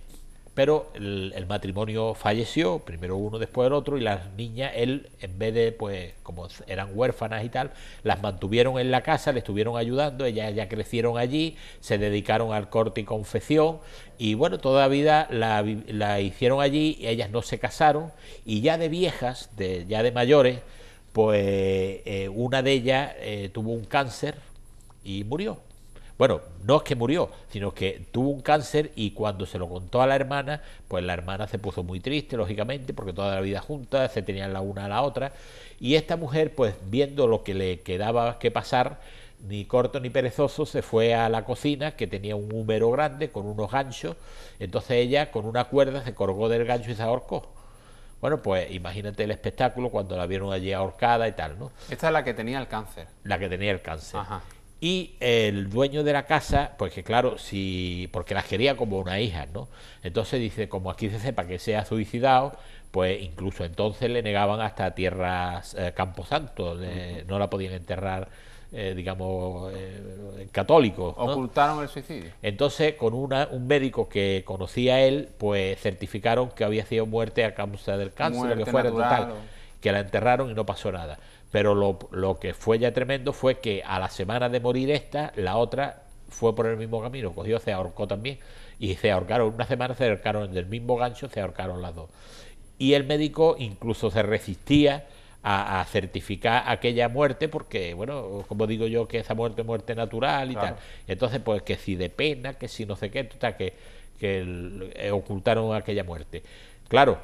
Pero el, matrimonio falleció, primero uno, después el otro, y las niñas, él, en vez de, pues, como eran huérfanas y tal, las mantuvieron en la casa, le estuvieron ayudando, ellas ya crecieron allí, se dedicaron al corte y confección, y bueno, toda la vida la, hicieron allí, y ellas no se casaron, y ya de viejas, de, ya de mayores, pues eh, una de ellas eh, tuvo un cáncer y murió. Bueno, no es que murió, sino que tuvo un cáncer y cuando se lo contó a la hermana, pues la hermana se puso muy triste, lógicamente, porque toda la vida juntas, se tenían la una a la otra. Y esta mujer, pues viendo lo que le quedaba que pasar, ni corto ni perezoso, se fue a la cocina, que tenía un húmero grande con unos ganchos. Entonces ella, con una cuerda, se colgó del gancho y se ahorcó. Bueno, pues imagínate el espectáculo cuando la vieron allí ahorcada y tal, ¿no? Esta es la que tenía el cáncer. La que tenía el cáncer. Ajá y el dueño de la casa, pues que claro, si porque la quería como una hija, ¿no? Entonces dice, como aquí se sepa que se ha suicidado, pues incluso entonces le negaban hasta tierras camposantos... Eh, camposanto, no la podían enterrar, eh, digamos, eh, católicos. Ocultaron el suicidio. Entonces, con un médico que conocía él, pues certificaron que había sido muerte a causa del cáncer, que fuera que la enterraron y no pasó nada. Pero lo, que fue ya tremendo fue que a la semana de morir esta, la otra fue por el mismo camino, cogió, se ahorcó también y se ahorcaron, una semana se ahorcaron del mismo gancho, se ahorcaron las dos. Y el médico incluso se resistía a, certificar aquella muerte porque, bueno, como digo yo, que esa muerte es muerte natural y tal. Entonces, pues que si de pena, que si no sé qué, que, que eh, ocultaron aquella muerte. Claro,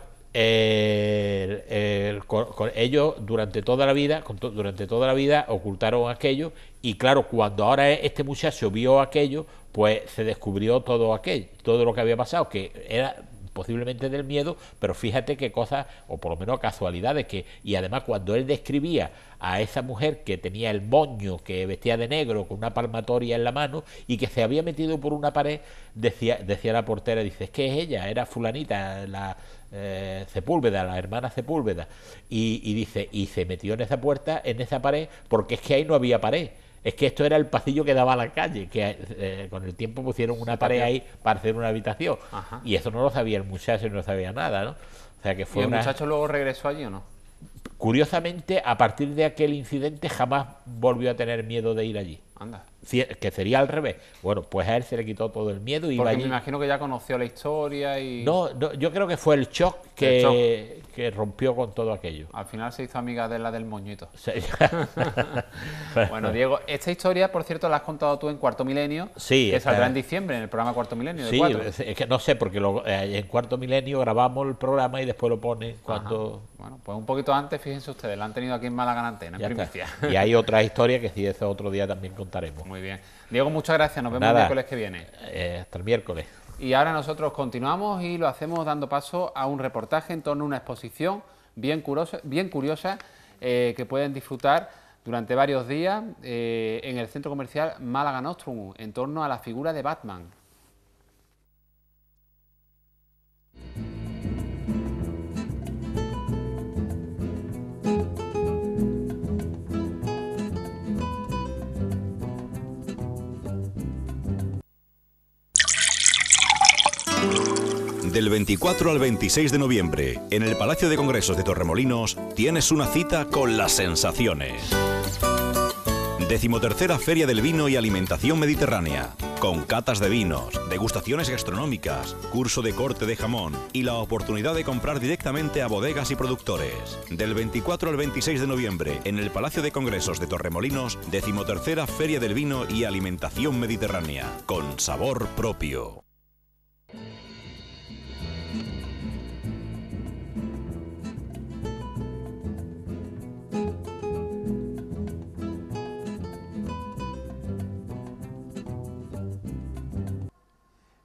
con, ellos durante toda la vida, durante toda la vida ocultaron aquello y claro, cuando ahora e, este muchacho vio aquello, pues se descubrió todo aquello, todo lo que había pasado, que era posiblemente del miedo, pero fíjate qué cosas, o por lo menos casualidades, que, y además cuando él describía a esa mujer que tenía el moño, que vestía de negro, con una palmatoria en la mano, y que se había metido por una pared, decía, decía la portera, dice, es que es ella, era fulanita, la, eh, Sepúlveda, la hermana Sepúlveda, y, dice, y se metió en esa puerta, en esa pared, porque es que ahí no había pared. Es que esto era el pasillo que daba a la calle, que eh, con el tiempo pusieron una pared ahí para hacer una habitación. Y eso no lo sabía el muchacho, no sabía nada, ¿no? O sea que fue ¿Y el muchacho luego regresó allí o no? Curiosamente, a partir de aquel incidente jamás volvió a tener miedo de ir allí. Anda. Que sería al revés. Bueno, pues a él se le quitó todo el miedo y Porque me imagino que ya conoció la historia y... No, yo creo que fue el shock que, rompió con todo aquello. Al final se hizo amiga de la del moñito. bueno, Diego, esta historia, por cierto, la has contado tú en Cuarto Milenio. Que saldrá en diciembre, en el programa Cuarto Milenio. sí, es que no sé, porque lo, eh, en Cuarto Milenio grabamos el programa y después lo pone cuando... Bueno, pues un poquito antes, fíjense ustedes, la han tenido aquí en Málaga la Antena, en primicia. Y hay otra historia que si ese otro día también contaremos. Muy bien. Diego, muchas gracias. Nos vemos el miércoles que viene. Eh, hasta el miércoles. Y ahora nosotros continuamos y lo hacemos dando paso a un reportaje en torno a una exposición bien curiosa, bien curiosa eh, que pueden disfrutar durante varios días eh, en el centro comercial Málaga Nostrum en torno a la figura de Batman. Del 24 al 26 de noviembre, en el Palacio de Congresos de Torremolinos, tienes una cita con las sensaciones. Decimotercera Feria del Vino y Alimentación Mediterránea, con catas de vinos, degustaciones gastronómicas, curso de corte de jamón y la oportunidad de comprar directamente a bodegas y productores. Del 24 al 26 de noviembre, en el Palacio de Congresos de Torremolinos, decimotercera Feria del Vino y Alimentación Mediterránea, con sabor propio.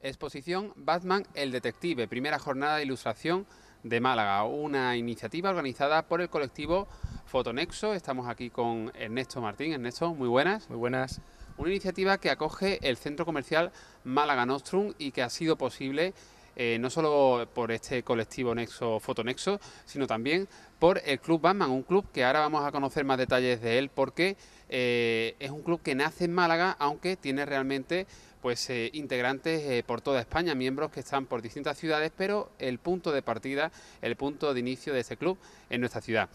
Exposición Batman el Detective, primera jornada de ilustración de Málaga, una iniciativa organizada por el colectivo Fotonexo. Estamos aquí con Ernesto Martín. Ernesto, muy buenas. Muy buenas. Una iniciativa que acoge el centro comercial Málaga Nostrum y que ha sido posible eh, no solo por este colectivo Nexo Fotonexo, sino también por el Club Batman, un club que ahora vamos a conocer más detalles de él porque eh, es un club que nace en Málaga, aunque tiene realmente pues eh, integrantes eh, por toda España, miembros que están por distintas ciudades, pero el punto de partida, el punto de inicio de este club en nuestra ciudad.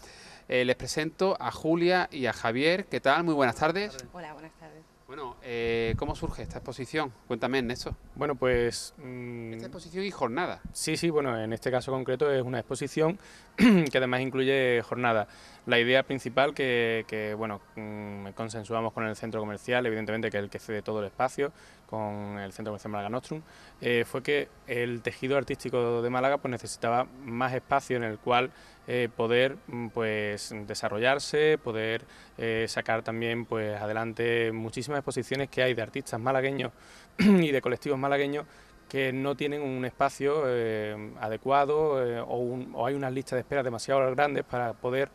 Eh, les presento a Julia y a Javier. ¿Qué tal? Muy buenas tardes. Hola, buenas tardes. Bueno, eh, ¿cómo surge esta exposición? Cuéntame, Néstor. Bueno, pues... Mm, esta exposición y jornada. Sí, sí, bueno, en este caso concreto es una exposición que además incluye jornada. La idea principal que, bueno, mm, consensuamos con el centro comercial, evidentemente que es el que cede todo el espacio, con el centro comercial Málaga Nostrum, eh, fue que el tejido artístico de Málaga pues necesitaba más espacio en el cual eh, poder mm, pues desarrollarse, poder eh, sacar también pues adelante muchísimas exposiciones que hay de artistas malagueños y de colectivos malagueños que no tienen un espacio eh, adecuado o, o, hay unas listas de espera demasiado grandes para poder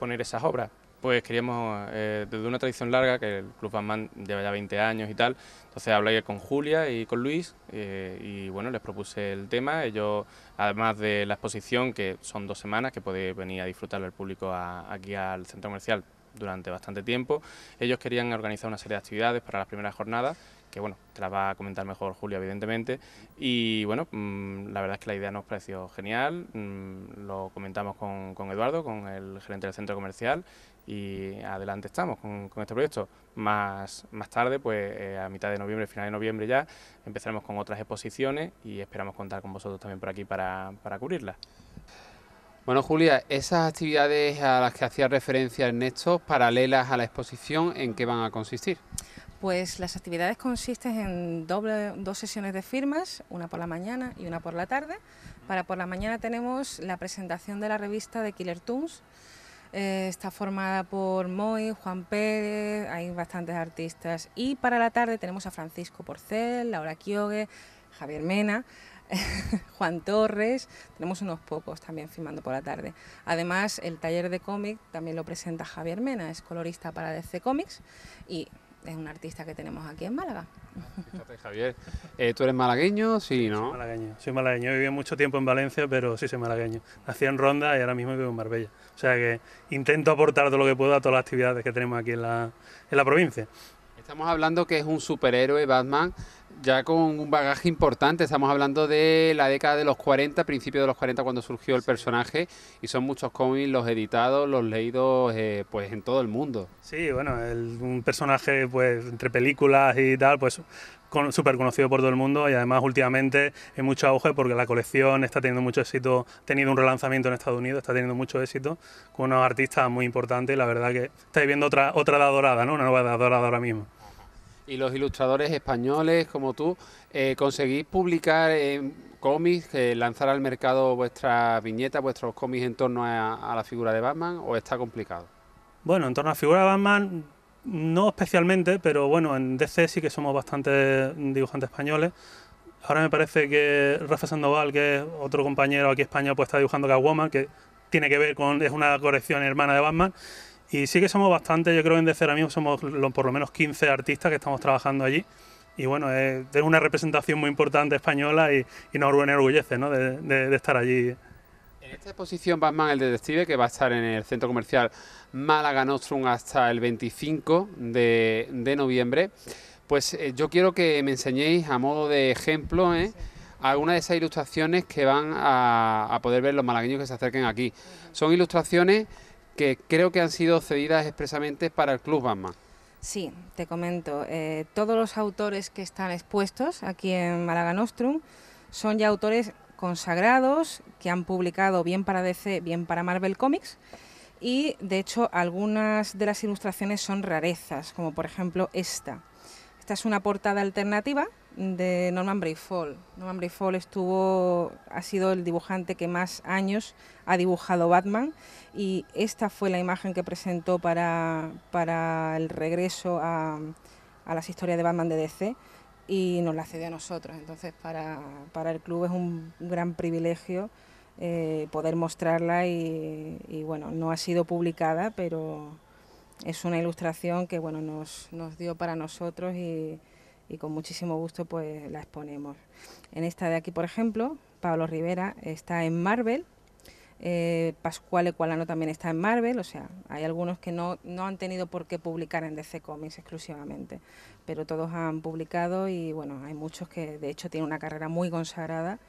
poner esas obras pues queríamos, eh, desde una tradición larga, que el Club Batman lleva ya 20 años y tal, entonces hablé con Julia y con Luis eh, y bueno, les propuse el tema, ellos, además de la exposición, que son dos semanas, que puede venir a disfrutar el público aquí al centro comercial durante bastante tiempo, ellos querían organizar una serie de actividades para las primeras jornadas, que bueno, te las va a comentar mejor Julia, evidentemente, y bueno, mm, la verdad es que la idea nos pareció genial, mm, lo comentamos con Eduardo, con el gerente del centro comercial, y adelante estamos con, este proyecto. Más, tarde, pues eh, a mitad de noviembre, final de noviembre ya, empezaremos con otras exposiciones y esperamos contar con vosotros también por aquí para, para cubrirlas. Bueno, Julia, esas actividades a las que hacía referencia Ernesto, paralelas a la exposición, ¿en qué van a consistir? Pues las actividades consisten en doble, dos sesiones de firmas, una por la mañana y una por la tarde. Para por la mañana tenemos la presentación de la revista de Killer Toons, eh, está formada por Moy, Juan Pérez, hay bastantes artistas. Y para la tarde tenemos a Francisco Porcel, Laura Kiogue, Javier Mena. Juan Torres, tenemos unos pocos también filmando por la tarde. Además, el taller de cómic también lo presenta Javier Mena, es colorista para DC Comics y es un artista que tenemos aquí en Málaga. Fíjate, Javier, eh, ¿tú eres malagueño? Sí, sí ¿no? Soy malagueño, soy malagueño. Viví mucho tiempo en Valencia, pero sí soy malagueño. Nací en Ronda y ahora mismo vivo en Marbella. O sea que intento aportar todo lo que puedo a todas las actividades que tenemos aquí en la, en la provincia. Estamos hablando que es un superhéroe Batman ya con un bagaje importante, estamos hablando de la década de los 40, principio de los 40 cuando surgió el personaje y son muchos cómics los editados, los leídos eh, pues en todo el mundo. Sí, bueno, el, un personaje pues entre películas y tal, pues con, súper conocido por todo el mundo y además últimamente en mucho auge porque la colección está teniendo mucho éxito, ha tenido un relanzamiento en Estados Unidos, está teniendo mucho éxito con unos artistas muy importantes y la verdad que estáis viendo otra, otra edad dorada, ¿no? Una nueva edad dorada ahora mismo. Y los ilustradores españoles como tú, eh, conseguís publicar eh, cómics, eh, lanzar al mercado vuestras viñetas, vuestros cómics en torno a, la figura de Batman o está complicado? Bueno, en torno a la figura de Batman no especialmente, pero bueno, en DC sí que somos bastante dibujantes españoles. Ahora me parece que Rafa Sandoval, que es otro compañero aquí español, pues está dibujando Catwoman, que tiene que ver con, es una colección hermana de Batman. Y sí que somos bastante, yo creo que en DC ahora mismo somos por lo menos 15 artistas que estamos trabajando allí. Y bueno, es, una representación muy importante española y, nos enorgullece ¿no? de, estar allí. En esta exposición Batman el Detective, que va a estar en el centro comercial Málaga Nostrum hasta el 25 de, noviembre, pues eh, yo quiero que me enseñéis a modo de ejemplo ...alguna ¿eh? algunas de esas ilustraciones que van a, a poder ver los malagueños que se acerquen aquí. Son ilustraciones que creo que han sido cedidas expresamente para el Club Batman. Sí, te comento. Eh, todos los autores que están expuestos aquí en Málaga Nostrum son ya autores consagrados que han publicado bien para DC, bien para Marvel Comics. Y de hecho, algunas de las ilustraciones son rarezas, como por ejemplo esta. Esta es una portada alternativa de Norman Brayfall. Norman Fall estuvo, ha sido el dibujante que más años ha dibujado Batman y esta fue la imagen que presentó para, para el regreso a, a, las historias de Batman de DC y nos la cedió a nosotros. Entonces para, para el club es un gran privilegio eh, poder mostrarla y, y bueno, no ha sido publicada, pero es una ilustración que bueno, nos, nos dio para nosotros y y con muchísimo gusto pues la exponemos. En esta de aquí, por ejemplo, Pablo Rivera está en Marvel, eh, Pascual Ecualano también está en Marvel, o sea, hay algunos que no, han tenido por qué publicar en DC Comics exclusivamente, pero todos han publicado y bueno, hay muchos que de hecho tienen una carrera muy consagrada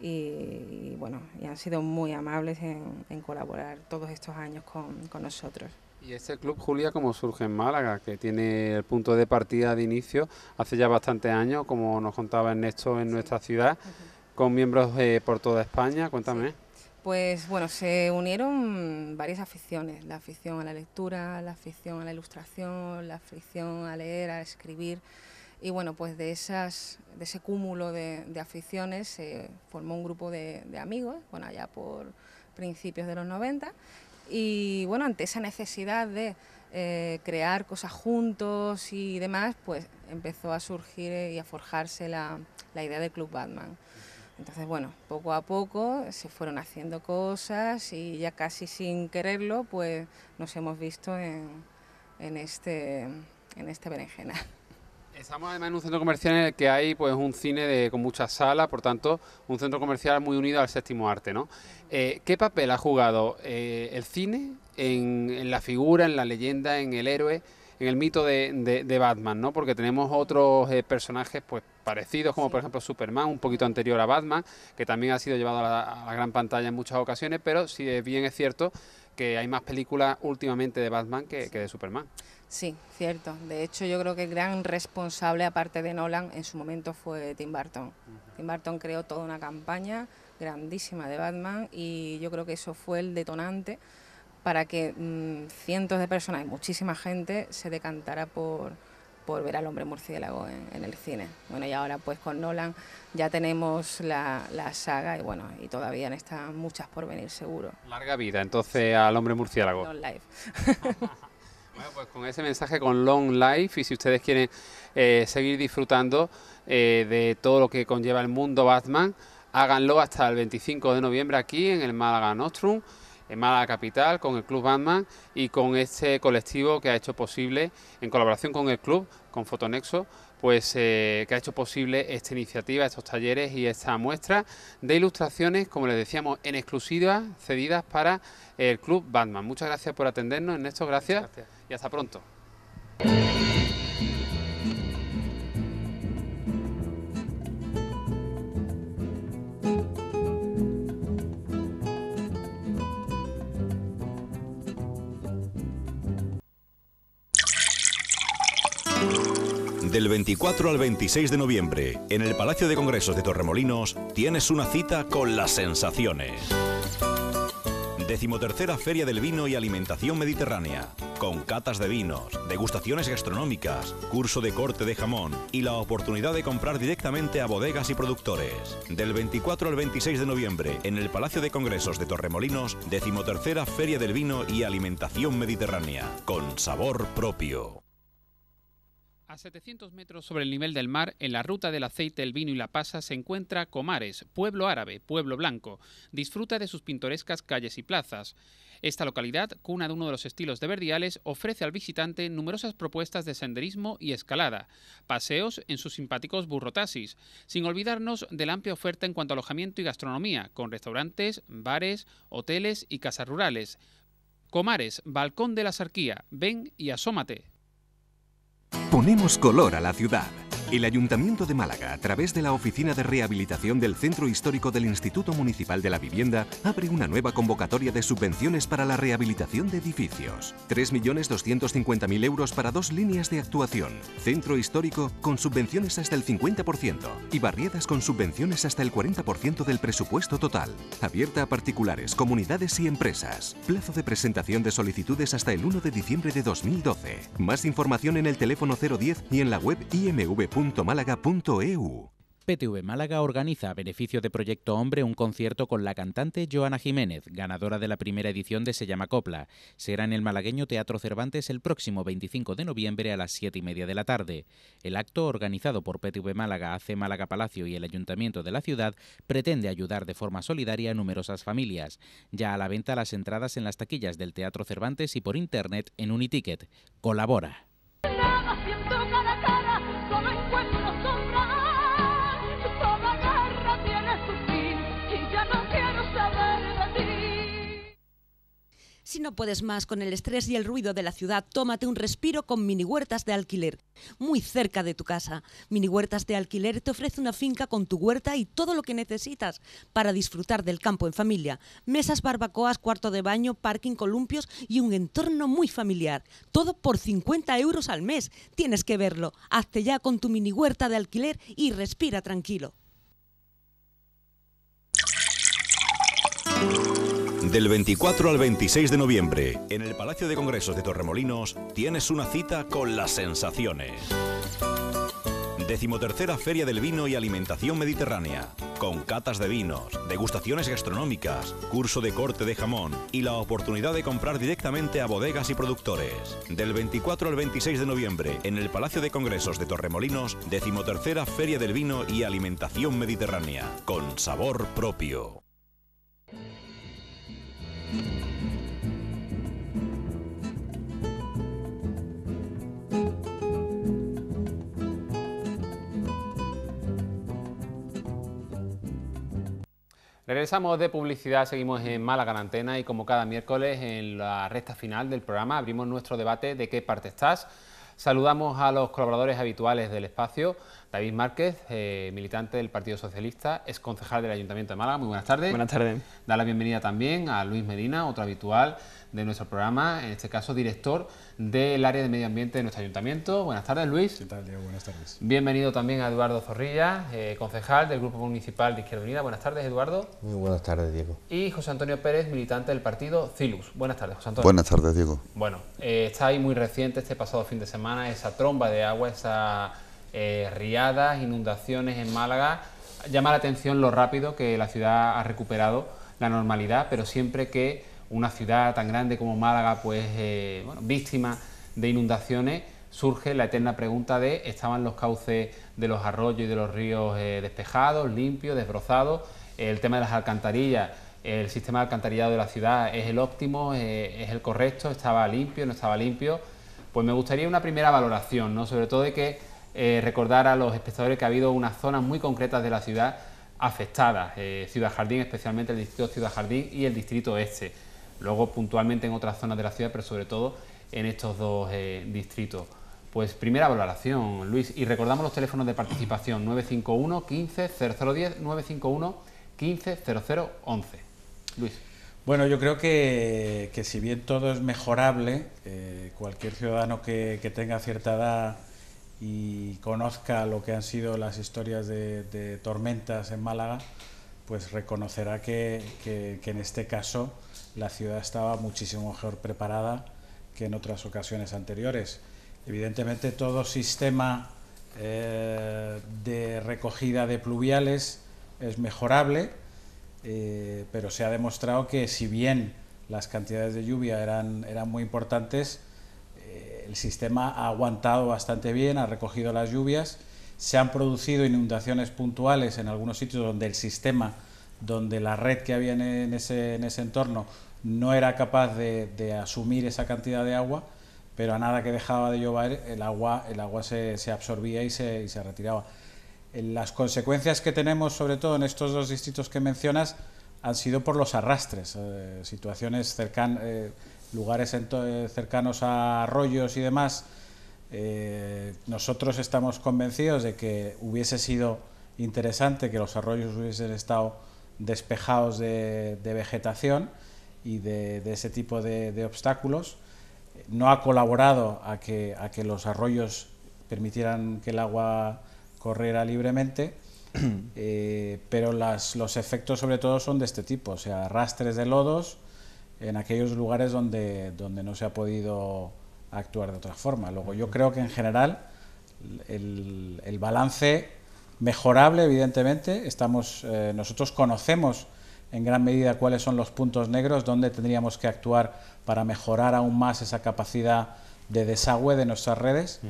y, bueno, y han sido muy amables en, colaborar todos estos años con, con nosotros. Y este club, Julia, ¿cómo surge en Málaga, que tiene el punto de partida de inicio hace ya bastantes años, como nos contaba Ernesto en nuestra ciudad, con miembros eh, por toda España. Cuéntame. Pues bueno, se unieron varias aficiones, la afición a la lectura, la afición a la ilustración, la afición a leer, a escribir. Y bueno, pues de, esas, de ese cúmulo de, aficiones se formó un grupo de, de amigos, bueno, allá por principios de los 90, y bueno, ante esa necesidad de eh, crear cosas juntos y demás, pues empezó a surgir eh, y a forjarse la, idea del Club Batman. Entonces, bueno, poco a poco se fueron haciendo cosas y ya casi sin quererlo, pues nos hemos visto en este, este berenjena. Estamos además en un centro comercial en el que hay pues un cine con muchas salas, por tanto, un centro comercial muy unido al séptimo arte, ¿no? Eh, ¿Qué papel ha jugado eh, el cine en, la figura, en la leyenda, en el héroe, en el mito de, Batman, ¿no? Porque tenemos otros eh, personajes pues parecidos, como por ejemplo Superman, un poquito anterior a Batman, que también ha sido llevado a la, gran pantalla en muchas ocasiones, pero si bien es cierto que hay más películas últimamente de Batman que de Superman. Sí, cierto. De hecho, yo creo que el gran responsable, aparte de Nolan, en su momento fue Tim Burton. Tim Burton creó toda una campaña grandísima de Batman y yo creo que eso fue el detonante para que mm, cientos de personas y muchísima gente se decantara por, por ver al hombre murciélago en, el cine. Bueno, y ahora pues con Nolan ya tenemos la, saga y bueno, y todavía están muchas por venir seguro. Larga vida, entonces, al hombre murciélago. No Bueno, pues con ese mensaje con Long Life y si ustedes quieren eh, seguir disfrutando eh, de todo lo que conlleva el mundo Batman, háganlo hasta el 25 de noviembre aquí en el Málaga Nostrum, en Málaga Capital, con el Club Batman y con este colectivo que ha hecho posible, en colaboración con el club, con Fotonexo, pues eh, que ha hecho posible esta iniciativa, estos talleres y esta muestra de ilustraciones, como les decíamos, en exclusiva, cedidas para el Club Batman. Muchas gracias por atendernos, Ernesto, gracias. y hasta pronto. 24 al 26 de noviembre, en el Palacio de Congresos de Torremolinos, tienes una cita con las sensaciones. Decimotercera Feria del Vino y Alimentación Mediterránea, con catas de vinos, degustaciones gastronómicas, curso de corte de jamón y la oportunidad de comprar directamente a bodegas y productores. Del 24 al 26 de noviembre, en el Palacio de Congresos de Torremolinos, decimotercera Feria del Vino y Alimentación Mediterránea, con sabor propio. A 700 metros sobre el nivel del mar, en la ruta del aceite, el vino y la pasa, se encuentra Comares, pueblo árabe, pueblo blanco. Disfruta de sus pintorescas calles y plazas. Esta localidad, cuna de uno de los estilos de Verdiales, ofrece al visitante numerosas propuestas de senderismo y escalada, paseos en sus simpáticos burrotasis, sin olvidarnos de la amplia oferta en cuanto a alojamiento y gastronomía, con restaurantes, bares, hoteles y casas rurales. Comares, Balcón de la Sarquía, ven y asómate. Ponemos color a la ciudad. El Ayuntamiento de Málaga, a través de la Oficina de Rehabilitación del Centro Histórico del Instituto Municipal de la Vivienda, abre una nueva convocatoria de subvenciones para la rehabilitación de edificios. 3.250.000 euros para dos líneas de actuación. Centro Histórico con subvenciones hasta el 50% y barriadas con subvenciones hasta el 40% del presupuesto total. Abierta a particulares, comunidades y empresas. Plazo de presentación de solicitudes hasta el 1 de diciembre de 2012. Más información en el teléfono 010 y en la web imv.com PTV e Málaga organiza a beneficio de Proyecto Hombre un concierto con la cantante Joana Jiménez, ganadora de la primera edición de Se llama Copla. Será en el malagueño Teatro Cervantes el próximo 25 de noviembre a las 7 y media de la tarde. El acto, organizado por PTV Málaga, hace Málaga Palacio y el Ayuntamiento de la ciudad, pretende ayudar de forma solidaria a numerosas familias. Ya a la venta las entradas en las taquillas del Teatro Cervantes y por internet en Uniticket. Colabora. what Si no puedes más con el estrés y el ruido de la ciudad, tómate un respiro con mini huertas de alquiler, muy cerca de tu casa. Mini huertas de alquiler te ofrece una finca con tu huerta y todo lo que necesitas para disfrutar del campo en familia. Mesas, barbacoas, cuarto de baño, parking, columpios y un entorno muy familiar. Todo por 50 euros al mes. Tienes que verlo. Hazte ya con tu mini huerta de alquiler y respira tranquilo. Del 24 al 26 de noviembre, en el Palacio de Congresos de Torremolinos, tienes una cita con las sensaciones. Decimotercera Feria del Vino y Alimentación Mediterránea, con catas de vinos, degustaciones gastronómicas, curso de corte de jamón y la oportunidad de comprar directamente a bodegas y productores. Del 24 al 26 de noviembre, en el Palacio de Congresos de Torremolinos, decimotercera Feria del Vino y Alimentación Mediterránea, con sabor propio. Regresamos de publicidad, seguimos en Málaga cuarentena Antena y como cada miércoles en la recta final del programa abrimos nuestro debate de qué parte estás. Saludamos a los colaboradores habituales del espacio. David Márquez, eh, militante del Partido Socialista, es concejal del Ayuntamiento de Málaga. Muy buenas tardes. Buenas tardes. Da la bienvenida también a Luis Medina, otro habitual de nuestro programa, en este caso director del área de medio ambiente de nuestro ayuntamiento. Buenas tardes, Luis. ¿Qué tal, Diego? Buenas tardes. Bienvenido también a Eduardo Zorrilla, eh, concejal del Grupo Municipal de Izquierda Unida. Buenas tardes, Eduardo. Muy buenas tardes, Diego. Y José Antonio Pérez, militante del partido CILUS. Buenas tardes, José Antonio. Buenas tardes, Diego. Bueno, eh, está ahí muy reciente este pasado fin de semana esa tromba de agua, esa eh, riadas, inundaciones en Málaga. Llama la atención lo rápido que la ciudad ha recuperado la normalidad, pero siempre que una ciudad tan grande como Málaga, pues eh, bueno, víctima de inundaciones, surge la eterna pregunta de ¿estaban los cauces de los arroyos y de los ríos eh, despejados, limpios, desbrozados? El tema de las alcantarillas, el sistema de alcantarillado de la ciudad es el óptimo, es el correcto, estaba limpio, no estaba limpio. Pues me gustaría una primera valoración, ¿no? Sobre todo de que eh, recordar a los espectadores que ha habido unas zonas muy concretas de la ciudad afectadas, eh, Ciudad Jardín, especialmente el distrito Ciudad Jardín y el distrito Este, luego puntualmente en otras zonas de la ciudad, pero sobre todo en estos dos eh, distritos. Pues primera valoración, Luis, y recordamos los teléfonos de participación 951 15 0010 951 15 0011. Luis. Bueno, yo creo que, si bien todo es mejorable, cualquier ciudadano que, que tenga cierta edad y conozca lo que han sido las historias de, tormentas en Málaga, pues reconocerá que, en este caso la ciudad estaba muchísimo mejor preparada que en otras ocasiones anteriores. Evidentemente todo sistema eh, de recogida de pluviales es mejorable, eh, pero se ha demostrado que si bien las cantidades de lluvia eran muy importantes, el sistema ha aguantado bastante bien, ha recogido las lluvias, se han producido inundaciones puntuales en algunos sitios donde el sistema, donde la red que había en e, ese, en ese entorno no era capaz de, asumir esa cantidad de agua, pero a nada que dejaba de llover, el agua, el agua se, absorbía y se, y se retiraba. Las consecuencias que tenemos, sobre todo en estos dos distritos que mencionas, han sido por los arrastres, eh, situaciones cercanas. Eh, lugares cercanos a arroyos y demás, eh, nosotros estamos convencidos de que hubiese sido interesante que los arroyos hubiesen estado despejados de, vegetación y de, ese tipo de, obstáculos. No ha colaborado a que, a que los arroyos permitieran que el agua corriera libremente. Eh, pero los efectos sobre todo son de este tipo, o sea, arrastres de lodos, en aquellos lugares donde, donde no se ha podido actuar de otra forma. Luego, yo creo que en general el, balance mejorable, evidentemente, estamos, eh, nosotros conocemos en gran medida cuáles son los puntos negros donde tendríamos que actuar para mejorar aún más esa capacidad de desagüe de nuestras redes,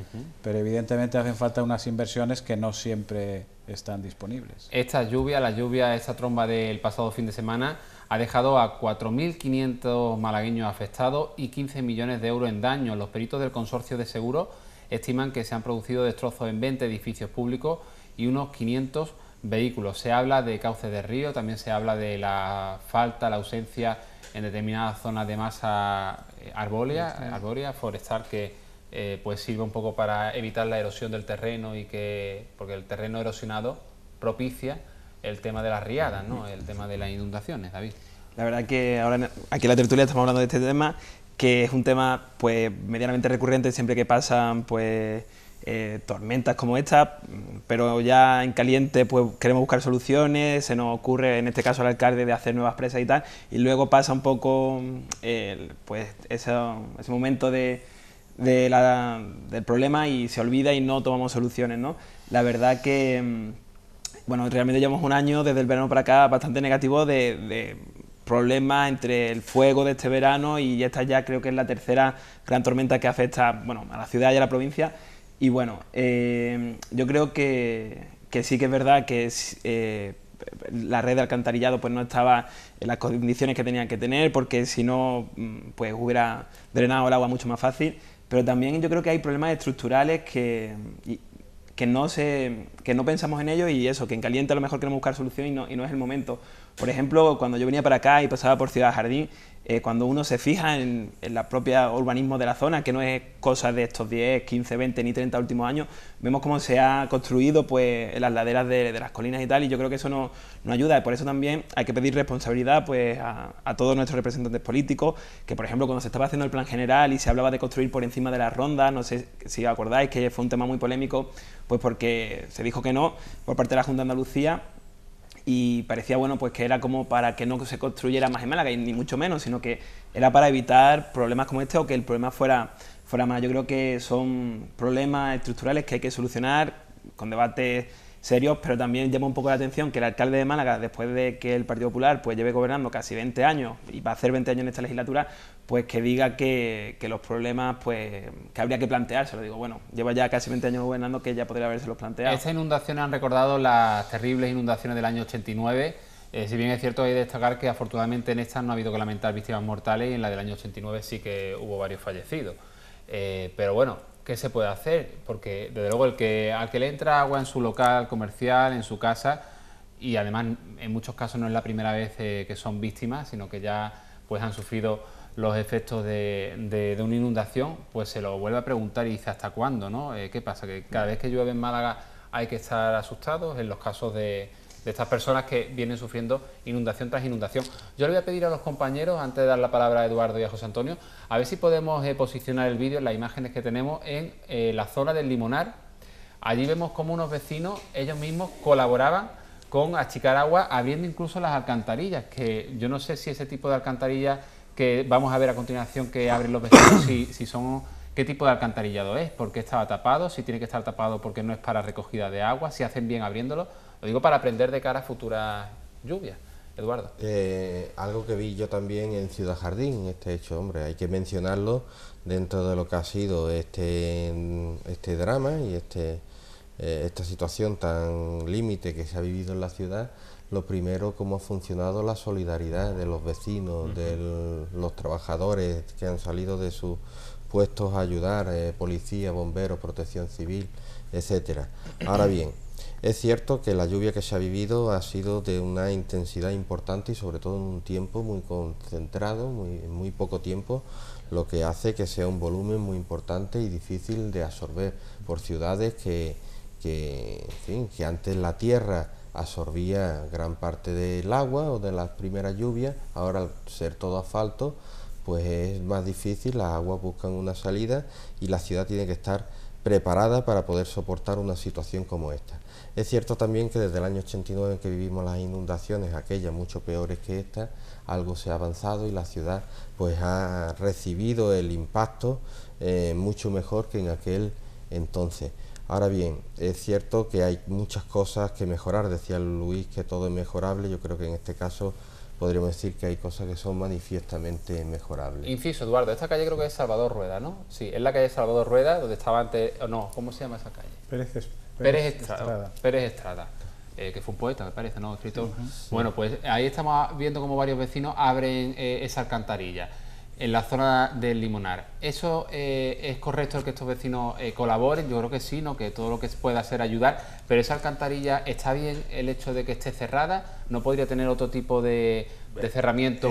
pero evidentemente hacen falta unas inversiones que no siempre están disponibles. Esta lluvia, la lluvia, esa tromba del pasado fin de semana, ha dejado a 4.500 malagueños afectados y 15 millones de euros en daños. Los peritos del consorcio de seguros estiman que se han producido destrozos en 20 edificios públicos y unos 500 vehículos. Se habla de cauces de río, también se habla de la falta, la ausencia en determinadas zonas de masa eh, arbórea, forestal que eh, pues sirve un poco para evitar la erosión del terreno y que porque el terreno erosionado propicia el tema de las riadas, ¿no? el tema de las inundaciones, David. La verdad que ahora aquí en la tertulia estamos hablando de este tema, que es un tema pues medianamente recurrente siempre que pasan pues eh, tormentas como esta, pero ya en caliente pues queremos buscar soluciones, se nos ocurre en este caso al alcalde de hacer nuevas presas y tal, y luego pasa un poco pues ese, momento de, del problema y se olvida y no tomamos soluciones, ¿no? La verdad que mm, bueno, realmente llevamos un año desde el verano para acá bastante negativo de, problemas entre el fuego de este verano y esta ya creo que es la tercera gran tormenta que afecta bueno, a la ciudad y a la provincia. Y bueno, eh, yo creo que, que, sí que es verdad que eh, la red de alcantarillado pues no estaba en las condiciones que tenían que tener porque si no mm, pues hubiera drenado el agua mucho más fácil. Pero también yo creo que hay problemas estructurales que, que no, se, que no pensamos en ello y eso, que en caliente a lo mejor queremos buscar solución y no, y no es el momento. Por ejemplo, cuando yo venía para acá y pasaba por Ciudad Jardín, eh, cuando uno se fija en, la propia urbanismo de la zona, que no es cosa de estos 10, 15, 20 ni 30 últimos años, vemos cómo se ha construido pues, en las laderas de, las colinas y tal, y yo creo que eso no, no ayuda, y por eso también hay que pedir responsabilidad pues, a, a, todos nuestros representantes políticos, que por ejemplo cuando se estaba haciendo el plan general y se hablaba de construir por encima de la ronda, no sé si acordáis que fue un tema muy polémico, pues porque se dijo que no por parte de la Junta de Andalucía, y parecía bueno pues que era como para que no se construyera más en Málaga y ni mucho menos, sino que era para evitar problemas como este o que el problema fuera, fuera más. Yo creo que son problemas estructurales que hay que solucionar con debates serios, pero también llama un poco la atención que el alcalde de Málaga, después de que el Partido Popular pues, lleve gobernando casi 20 años y va a hacer 20 años en esta legislatura, pues que diga que, los problemas pues, que habría que plantearse. Lo digo, bueno, lleva ya casi 20 años gobernando que ya podría haberse los planteado. Estas inundaciones han recordado las terribles inundaciones del año 89. Eh, si bien es cierto, hay que destacar que afortunadamente en estas no ha habido que lamentar víctimas mortales y en la del año 89 sí que hubo varios fallecidos. Eh, pero bueno, qué se puede hacer, porque desde luego el que al que le entra agua en su local comercial, en su casa, y además en muchos casos no es la primera vez eh, que son víctimas, sino que ya pues han sufrido los efectos de, una inundación, pues se lo vuelve a preguntar y dice hasta cuándo, ¿no? Eh, ¿Qué pasa? Que cada vez que llueve en Málaga hay que estar asustados en los casos de, de estas personas que vienen sufriendo inundación tras inundación. Yo le voy a pedir a los compañeros, antes de dar la palabra a Eduardo y a José Antonio, a ver si podemos eh, posicionar el vídeo, las imágenes que tenemos en eh, la zona del Limonar. Allí vemos cómo unos vecinos, ellos mismos, colaboraban con achicar agua, abriendo incluso las alcantarillas, que yo no sé si ese tipo de alcantarillas que vamos a ver a continuación que abren los vecinos, si, si son qué tipo de alcantarillado es, por qué estaba tapado, si tiene que estar tapado porque no es para recogida de agua, si hacen bien abriéndolo. Lo digo para aprender de cara a futuras lluvias. Eduardo. Eh, algo que vi yo también en Ciudad Jardín, este hecho, hombre, hay que mencionarlo dentro de lo que ha sido este, este drama y este, eh, esta situación tan límite que se ha vivido en la ciudad. Lo primero, cómo ha funcionado la solidaridad de los vecinos, de los trabajadores que han salido de sus puestos a ayudar, eh, policía, bomberos, protección civil, etcétera. Ahora bien, es cierto que la lluvia que se ha vivido ha sido de una intensidad importante y sobre todo en un tiempo muy concentrado, muy, en muy poco tiempo, lo que hace que sea un volumen muy importante y difícil de absorber por ciudades que, que antes la tierra absorbía gran parte del agua o de las primeras lluvias, ahora al ser todo asfalto, pues es más difícil, las aguas buscan una salida y la ciudad tiene que estar preparada para poder soportar una situación como esta. Es cierto también que desde el año 89 en que vivimos las inundaciones, aquellas mucho peores que esta, algo se ha avanzado y la ciudad pues ha recibido el impacto eh, mucho mejor que en aquel entonces. Ahora bien, es cierto que hay muchas cosas que mejorar, decía Luis que todo es mejorable, yo creo que en este caso podríamos decir que hay cosas que son manifiestamente mejorables. Inciso, Eduardo, esta calle creo que es Salvador Rueda, ¿no? Sí, es la calle Salvador Rueda, donde estaba antes, o no, ¿cómo se llama esa calle? Pérez Pérez, Estrada. Eh, que fue un poeta, me parece, ¿no? Escritor. Bueno, pues ahí estamos viendo cómo varios vecinos abren eh, esa alcantarilla en la zona del Limonar. ¿Eso eh, es correcto que estos vecinos colaboren? Yo creo que sí, ¿no? Que todo lo que pueda hacer ayudar. Pero esa alcantarilla, ¿está bien el hecho de que esté cerrada? ¿No podría tener otro tipo de, cerramiento?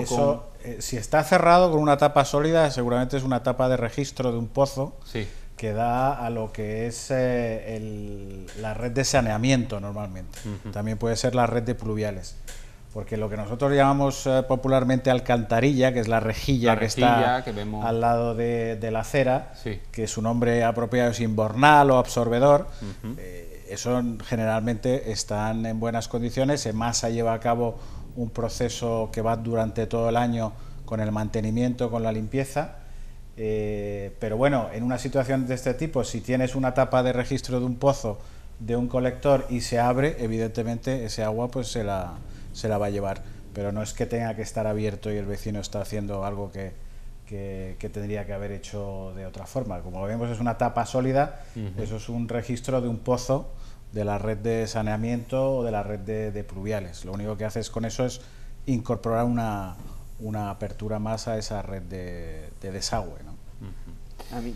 si está cerrado con una tapa sólida, seguramente es una tapa de registro de un pozo. Sí que da a lo que es eh, la red de saneamiento normalmente. También puede ser la red de pluviales. Porque lo que nosotros llamamos eh, popularmente alcantarilla, que es la rejilla, que está al lado de, la acera, que su nombre apropiado es inbornal o absorbedor, eh, eso generalmente están en buenas condiciones. ...en masa lleva a cabo un proceso que va durante todo el año con el mantenimiento, con la limpieza eh, pero bueno, en una situación de este tipo, si tienes una tapa de registro de un pozo de un colector y se abre, evidentemente ese agua pues se la, se la va a llevar. Pero no es que tenga que estar abierto y el vecino está haciendo algo que, que, tendría que haber hecho de otra forma. Como lo vemos es una tapa sólida, eso es un registro de un pozo de la red de saneamiento o de la red de, de pluviales. Lo único que haces con eso es incorporar una, una apertura más a esa red de, desagüe. ¿no? A mí,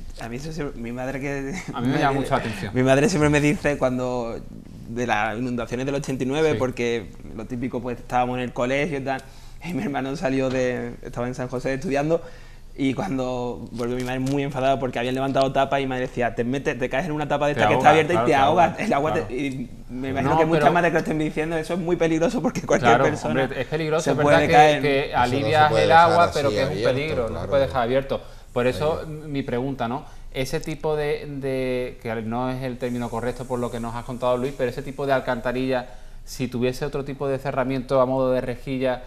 mi madre que... me llama mucha atención. Mi madre siempre me dice cuando... de las inundaciones del 89, porque lo típico, pues estábamos en el colegio y tal, y mi hermano salió de... estaba en San José estudiando, y cuando volvió mi madre muy enfadada porque habían levantado tapa y mi madre decía, te, metes, te caes en una tapa de esta que está abierta y te ahogas. el agua me imagino que muchas madres que lo estén diciendo, eso es muy peligroso porque cualquier persona es peligroso, se puede caer. Que, alivias el agua, pero que es un peligro, no se puede dejar abierto. Por eso mi pregunta, ¿no? Ese tipo de, que no es el término correcto por lo que nos has contado Luis, pero ese tipo de alcantarilla, si tuviese otro tipo de cerramiento a modo de rejilla,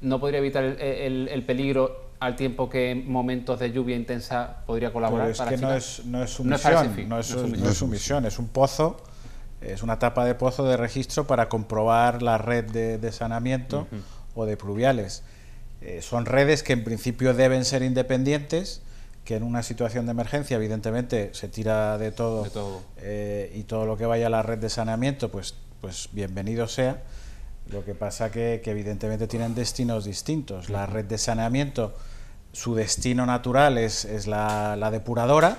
¿no podría evitar el peligro al tiempo que en momentos de lluvia intensa podría colaborar. Pero es para que no es, no es su misión, no es su misión, es un pozo, es una tapa de pozo de registro para comprobar la red de, de o de pluviales. Eh, son redes que en principio deben ser independientes, que en una situación de emergencia evidentemente se tira de todo, eh, y todo lo que vaya a la red de saneamiento, pues, pues bienvenido sea. Lo que pasa que, que evidentemente tienen destinos distintos. La red de saneamiento su destino natural es, es la, depuradora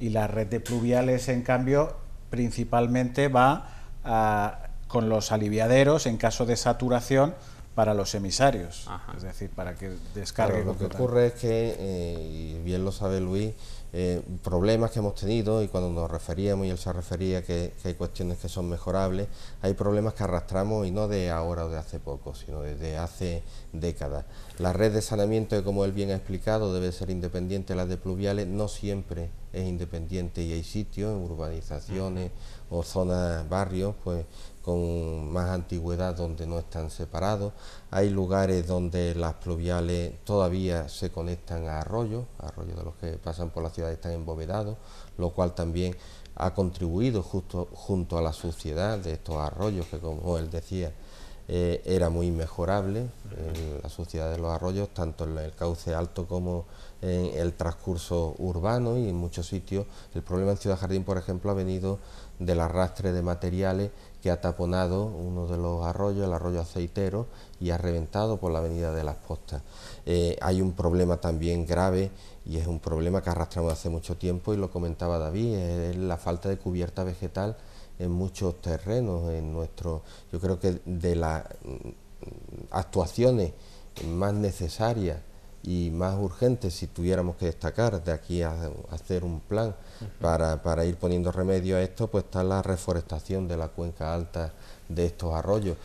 y la red de pluviales, en cambio, principalmente va ah, con los aliviaderos en caso de saturación para los emisarios, es decir, para que descargue. lo que ocurre es que, eh, y bien lo sabe Luis, eh, problemas que hemos tenido y cuando nos referíamos y él se refería que, hay cuestiones que son mejorables, hay problemas que arrastramos y no de ahora o de hace poco, sino desde hace décadas. La red de saneamiento, como él bien ha explicado, debe ser independiente la de pluviales, no siempre es independiente y hay sitios, en urbanizaciones, o zonas, barrios, pues con más antigüedad donde no están separados. Hay lugares donde las pluviales todavía se conectan a arroyos, arroyos de los que pasan por la ciudad están embovedados, lo cual también ha contribuido justo junto a la suciedad de estos arroyos que como él decía eh, era muy mejorable la suciedad de los arroyos, tanto en el cauce alto como en el transcurso urbano y en muchos sitios. El problema en Ciudad Jardín, por ejemplo, ha venido del arrastre de materiales que ha taponado uno de los arroyos, el arroyo aceitero, y ha reventado por la avenida de las postas. Eh, hay un problema también grave y es un problema que arrastramos hace mucho tiempo y lo comentaba David, es la falta de cubierta vegetal en muchos terrenos, en nuestro, yo creo que de las mm, actuaciones más necesarias y más urgentes, si tuviéramos que destacar de aquí a, hacer un plan para, ir poniendo remedio a esto, pues está la reforestación de la cuenca alta de estos arroyos.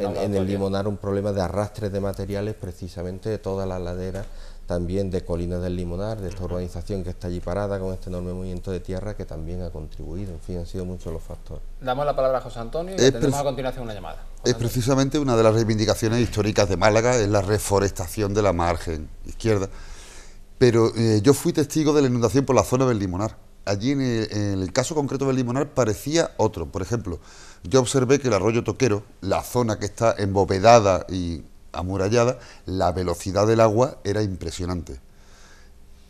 en, el limonar un problema de arrastre de materiales precisamente de todas las laderas también de Colina del Limonar, de esta urbanización que está allí parada con este enorme movimiento de tierra que también ha contribuido. En fin, han sido muchos los factores. Damos la palabra a José Antonio y es a continuación una llamada. es precisamente una de las reivindicaciones históricas de Málaga, es la reforestación de la margen izquierda. Pero eh, yo fui testigo de la inundación por la zona del Limonar. Allí en el caso concreto del Limonar parecía otro. Por ejemplo, yo observé que el arroyo Toquero, la zona que está embovedada y amurallada, la velocidad del agua era impresionante.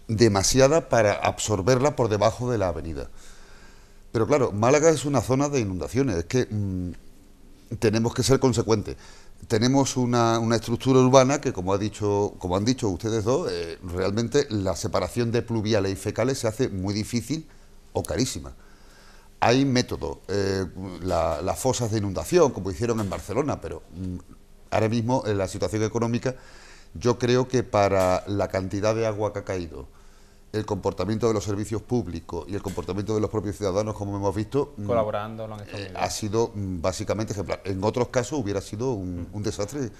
Demasiada para absorberla por debajo de la avenida. Pero claro, Málaga es una zona de inundaciones, es que mm, tenemos que ser consecuentes. Tenemos una, estructura urbana que, como, ha dicho, como han dicho ustedes dos, eh, realmente la separación de pluviales y fecales se hace muy difícil o carísima. Hay métodos, eh, las fosas de inundación, como hicieron en Barcelona, pero mm, Ahora mismo, en la situación económica, yo creo que para la cantidad de agua que ha caído, el comportamiento de los servicios públicos y el comportamiento de los propios ciudadanos, como hemos visto, mm, colaborando, eh, ha sido mm, básicamente ejemplar. En otros casos hubiera sido un, mm. desastre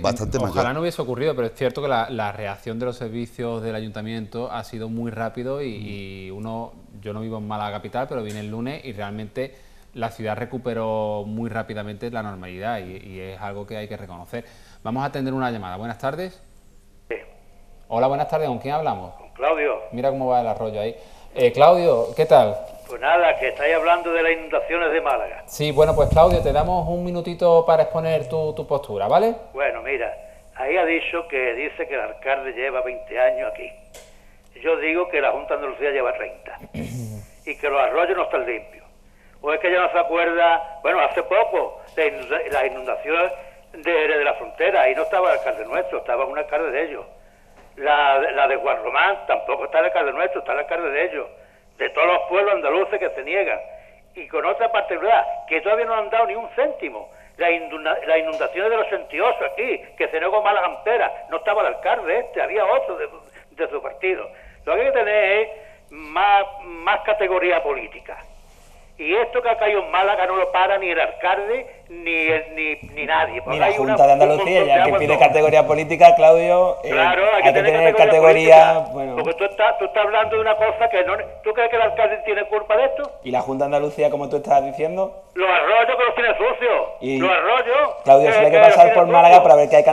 bastante ojalá mayor. Ojalá no hubiese ocurrido, pero es cierto que la, reacción de los servicios del ayuntamiento ha sido muy rápido y, uno, yo no vivo en Málaga capital, pero vine el lunes y realmente la ciudad recuperó muy rápidamente la normalidad y, es algo que hay que reconocer. Vamos a atender una llamada. Buenas tardes. Sí. Hola, buenas tardes. ¿Con quién hablamos? Con Claudio. Mira cómo va el arroyo ahí. Eh, Claudio, ¿qué tal? Pues nada, que estáis hablando de las inundaciones de Málaga. Sí, bueno, pues Claudio, te damos un minutito para exponer tu, tu postura, ¿vale? Bueno, mira, ahí ha dicho que dice que el alcalde lleva 20 años aquí. Yo digo que la Junta de Andalucía lleva 30 y que los arroyos no están limpios o pues es que ya no se acuerda, bueno, hace poco, de las inundaciones de, la frontera, ahí no estaba el alcalde nuestro, estaba un alcalde de ellos. La, de Juan tampoco está el alcalde nuestro, está el alcalde de ellos, de todos los pueblos andaluces que se niegan. Y con otra particularidad, que todavía no han dado ni un céntimo. Las inundaciones de los los aquí, que se negó malas amperas, no estaba el alcalde este, había otro de, su partido. Lo que hay que tener es más, más categoría política. Y esto que ha caído en Málaga no lo para ni el alcalde ni, ni, nadie. ni la Junta de Andalucía, ya que pide categoría política, Claudio. Eh, claro, hay, que, tener, categoría. bueno. Porque tú estás, tú estás hablando de una cosa que no. ¿Tú crees que el alcalde tiene culpa de esto? ¿Y la Junta de Andalucía, como tú estás diciendo? Los arroyos que los tiene sucios. Lo los Claudio, se si hay que, pasar por Málaga para ver que hay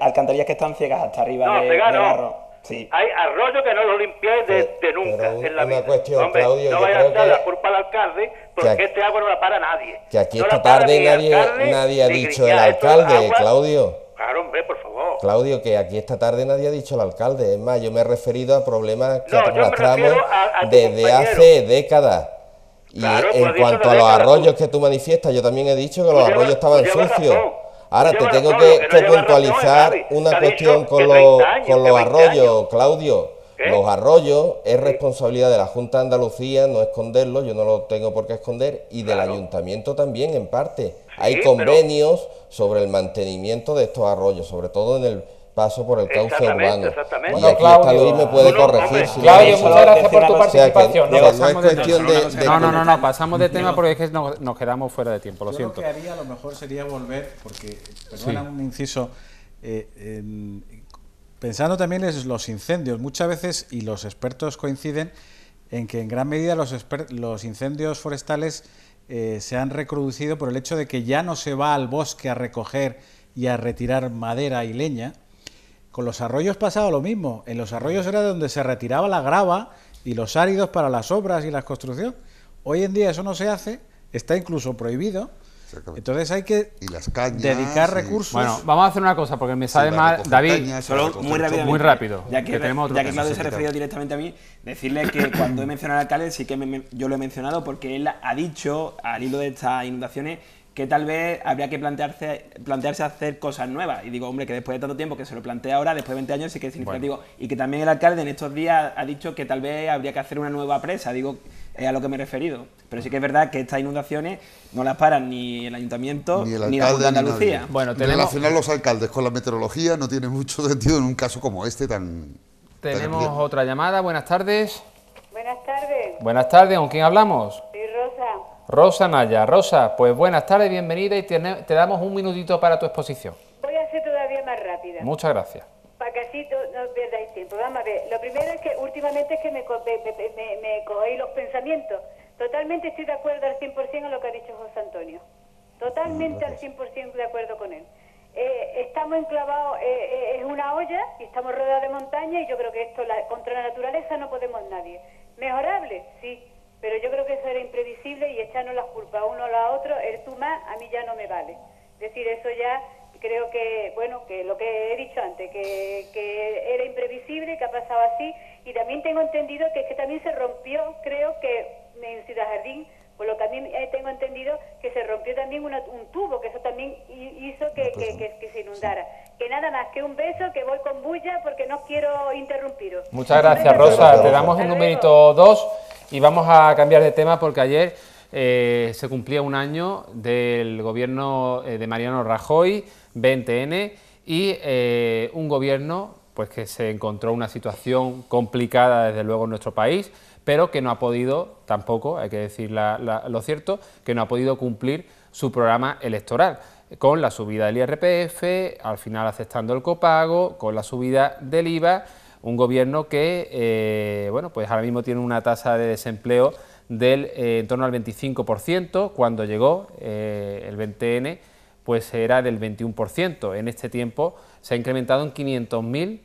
alcantarillas que están ciegas hasta arriba no, de, de hay arroyos que no los limpiáis de, nunca en la vida. cuestión, no vaya a la culpa al alcalde porque este agua no la para nadie. Que aquí esta tarde nadie, nadie ha dicho el alcalde, Claudio. Claro, hombre, por favor. Claudio, que aquí esta tarde nadie ha dicho el alcalde. Es más, yo me he referido a problemas que no, desde hace décadas. Y en cuanto a los arroyos que tú manifiestas, yo también he dicho que los arroyos estaban sucios. Ahora te tengo que, puntualizar una cuestión con, los, arroyos, Claudio. Los arroyos es responsabilidad de la Junta de Andalucía no esconderlo, yo no lo tengo por qué esconder, y del ayuntamiento también en parte. Hay convenios sobre el mantenimiento de estos arroyos, sobre todo en el paso por el cauce urbano. Exactamente. Y bueno, aquí Claudio, Luis me puede corregir. Si Claudio, muchas gracias por tu participación. no, no, no, no, pasamos de tema porque nos, quedamos fuera de tiempo, lo Yo siento. Lo que haría a lo mejor sería volver, porque, perdona un inciso, eh, pensando también en los incendios, muchas veces, y los expertos coinciden, en que en gran medida los, los incendios forestales eh, se han reproducido... por el hecho de que ya no se va al bosque a recoger y a retirar madera y leña, con los arroyos pasaba lo mismo. En los arroyos era donde se retiraba la grava y los áridos para las obras y las construcciones. Hoy en día eso no se hace, está incluso prohibido. Entonces hay que dedicar recursos. Bueno, vamos a hacer una cosa porque me sabe mal. David, solo muy, rápido. Ya que, que, se ha referido directamente a mí, decirle que cuando he mencionado al alcalde, sí que yo lo he mencionado porque él ha dicho, al hilo de estas inundaciones, que tal vez habría que plantearse, plantearse hacer cosas nuevas. Y digo, hombre, que después de tanto tiempo que se lo plantea ahora, después de 20 años, sí que es significativo. Y que también el alcalde en estos días ha dicho que tal vez habría que hacer una nueva presa, digo, es a lo que me he referido. Pero sí que es verdad que estas inundaciones no las paran ni el ayuntamiento ni, el alcalde, la Junta de Andalucía. bueno, tenemos... Relacionar los alcaldes con la meteorología no tiene mucho sentido en un caso como este tan... Tenemos otra llamada, buenas tardes. Buenas tardes. Buenas tardes, ¿con quién hablamos? Rosa Naya. Rosa, pues buenas tardes, bienvenida y te, damos un minutito para tu exposición. Voy a ser todavía más rápida. Muchas gracias. Para que así no perdáis tiempo. Vamos a ver, lo primero es que últimamente es que me, me, me, cogéis los pensamientos. Totalmente estoy de acuerdo al 100% en lo que ha dicho José Antonio. Totalmente al 100% de acuerdo con él. Eh, estamos enclavados, eh, eh, es una olla y estamos rodeados de montaña y yo creo que esto la, contra la naturaleza no podemos nadie. ¿Mejorable? Sí pero yo creo que eso era imprevisible y echarnos las culpas uno a otro, el tú más a mí ya no me vale. Es decir, eso ya creo que, bueno, que lo que he dicho antes, que, era imprevisible, que ha pasado así, y también tengo entendido que que también se rompió, creo que en Ciudad Jardín, por lo que a mí eh, tengo entendido, que se rompió también un tubo, que eso también hizo que, ah, pues se inundara. Que nada más, que un beso, que voy con bulla porque no quiero interrumpiros. Muchas gracias, Rosa. Te damos el numerito 2. Y vamos a cambiar de tema porque ayer eh, se cumplía un año del gobierno eh, de Mariano Rajoy, 20N, y eh, un gobierno pues que se encontró una situación complicada desde luego en nuestro país, pero que no ha podido, tampoco, hay que decir lo cierto, que no ha podido cumplir su programa electoral, con la subida del IRPF, al final aceptando el copago, con la subida del IVA un gobierno que, eh, bueno, pues ahora mismo tiene una tasa de desempleo del eh, en torno al 25%, cuando llegó eh, el 20N, pues era del 21%. En este tiempo se ha incrementado en 500.000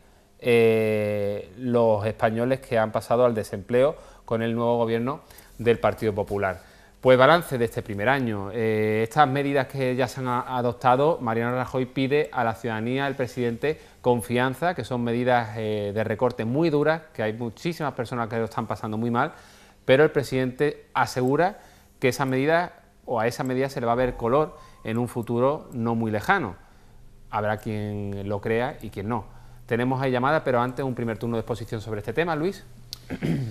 los españoles que han pasado al desempleo con el nuevo gobierno del Partido Popular. Pues balance de este primer año. Eh, estas medidas que ya se han adoptado, Mariano Rajoy pide a la ciudadanía, al presidente, confianza, que son medidas eh, de recorte muy duras, que hay muchísimas personas que lo están pasando muy mal, pero el presidente asegura que esa medida o a esa medida se le va a ver color en un futuro no muy lejano. Habrá quien lo crea y quien no. Tenemos ahí llamada, pero antes un primer turno de exposición sobre este tema, Luis.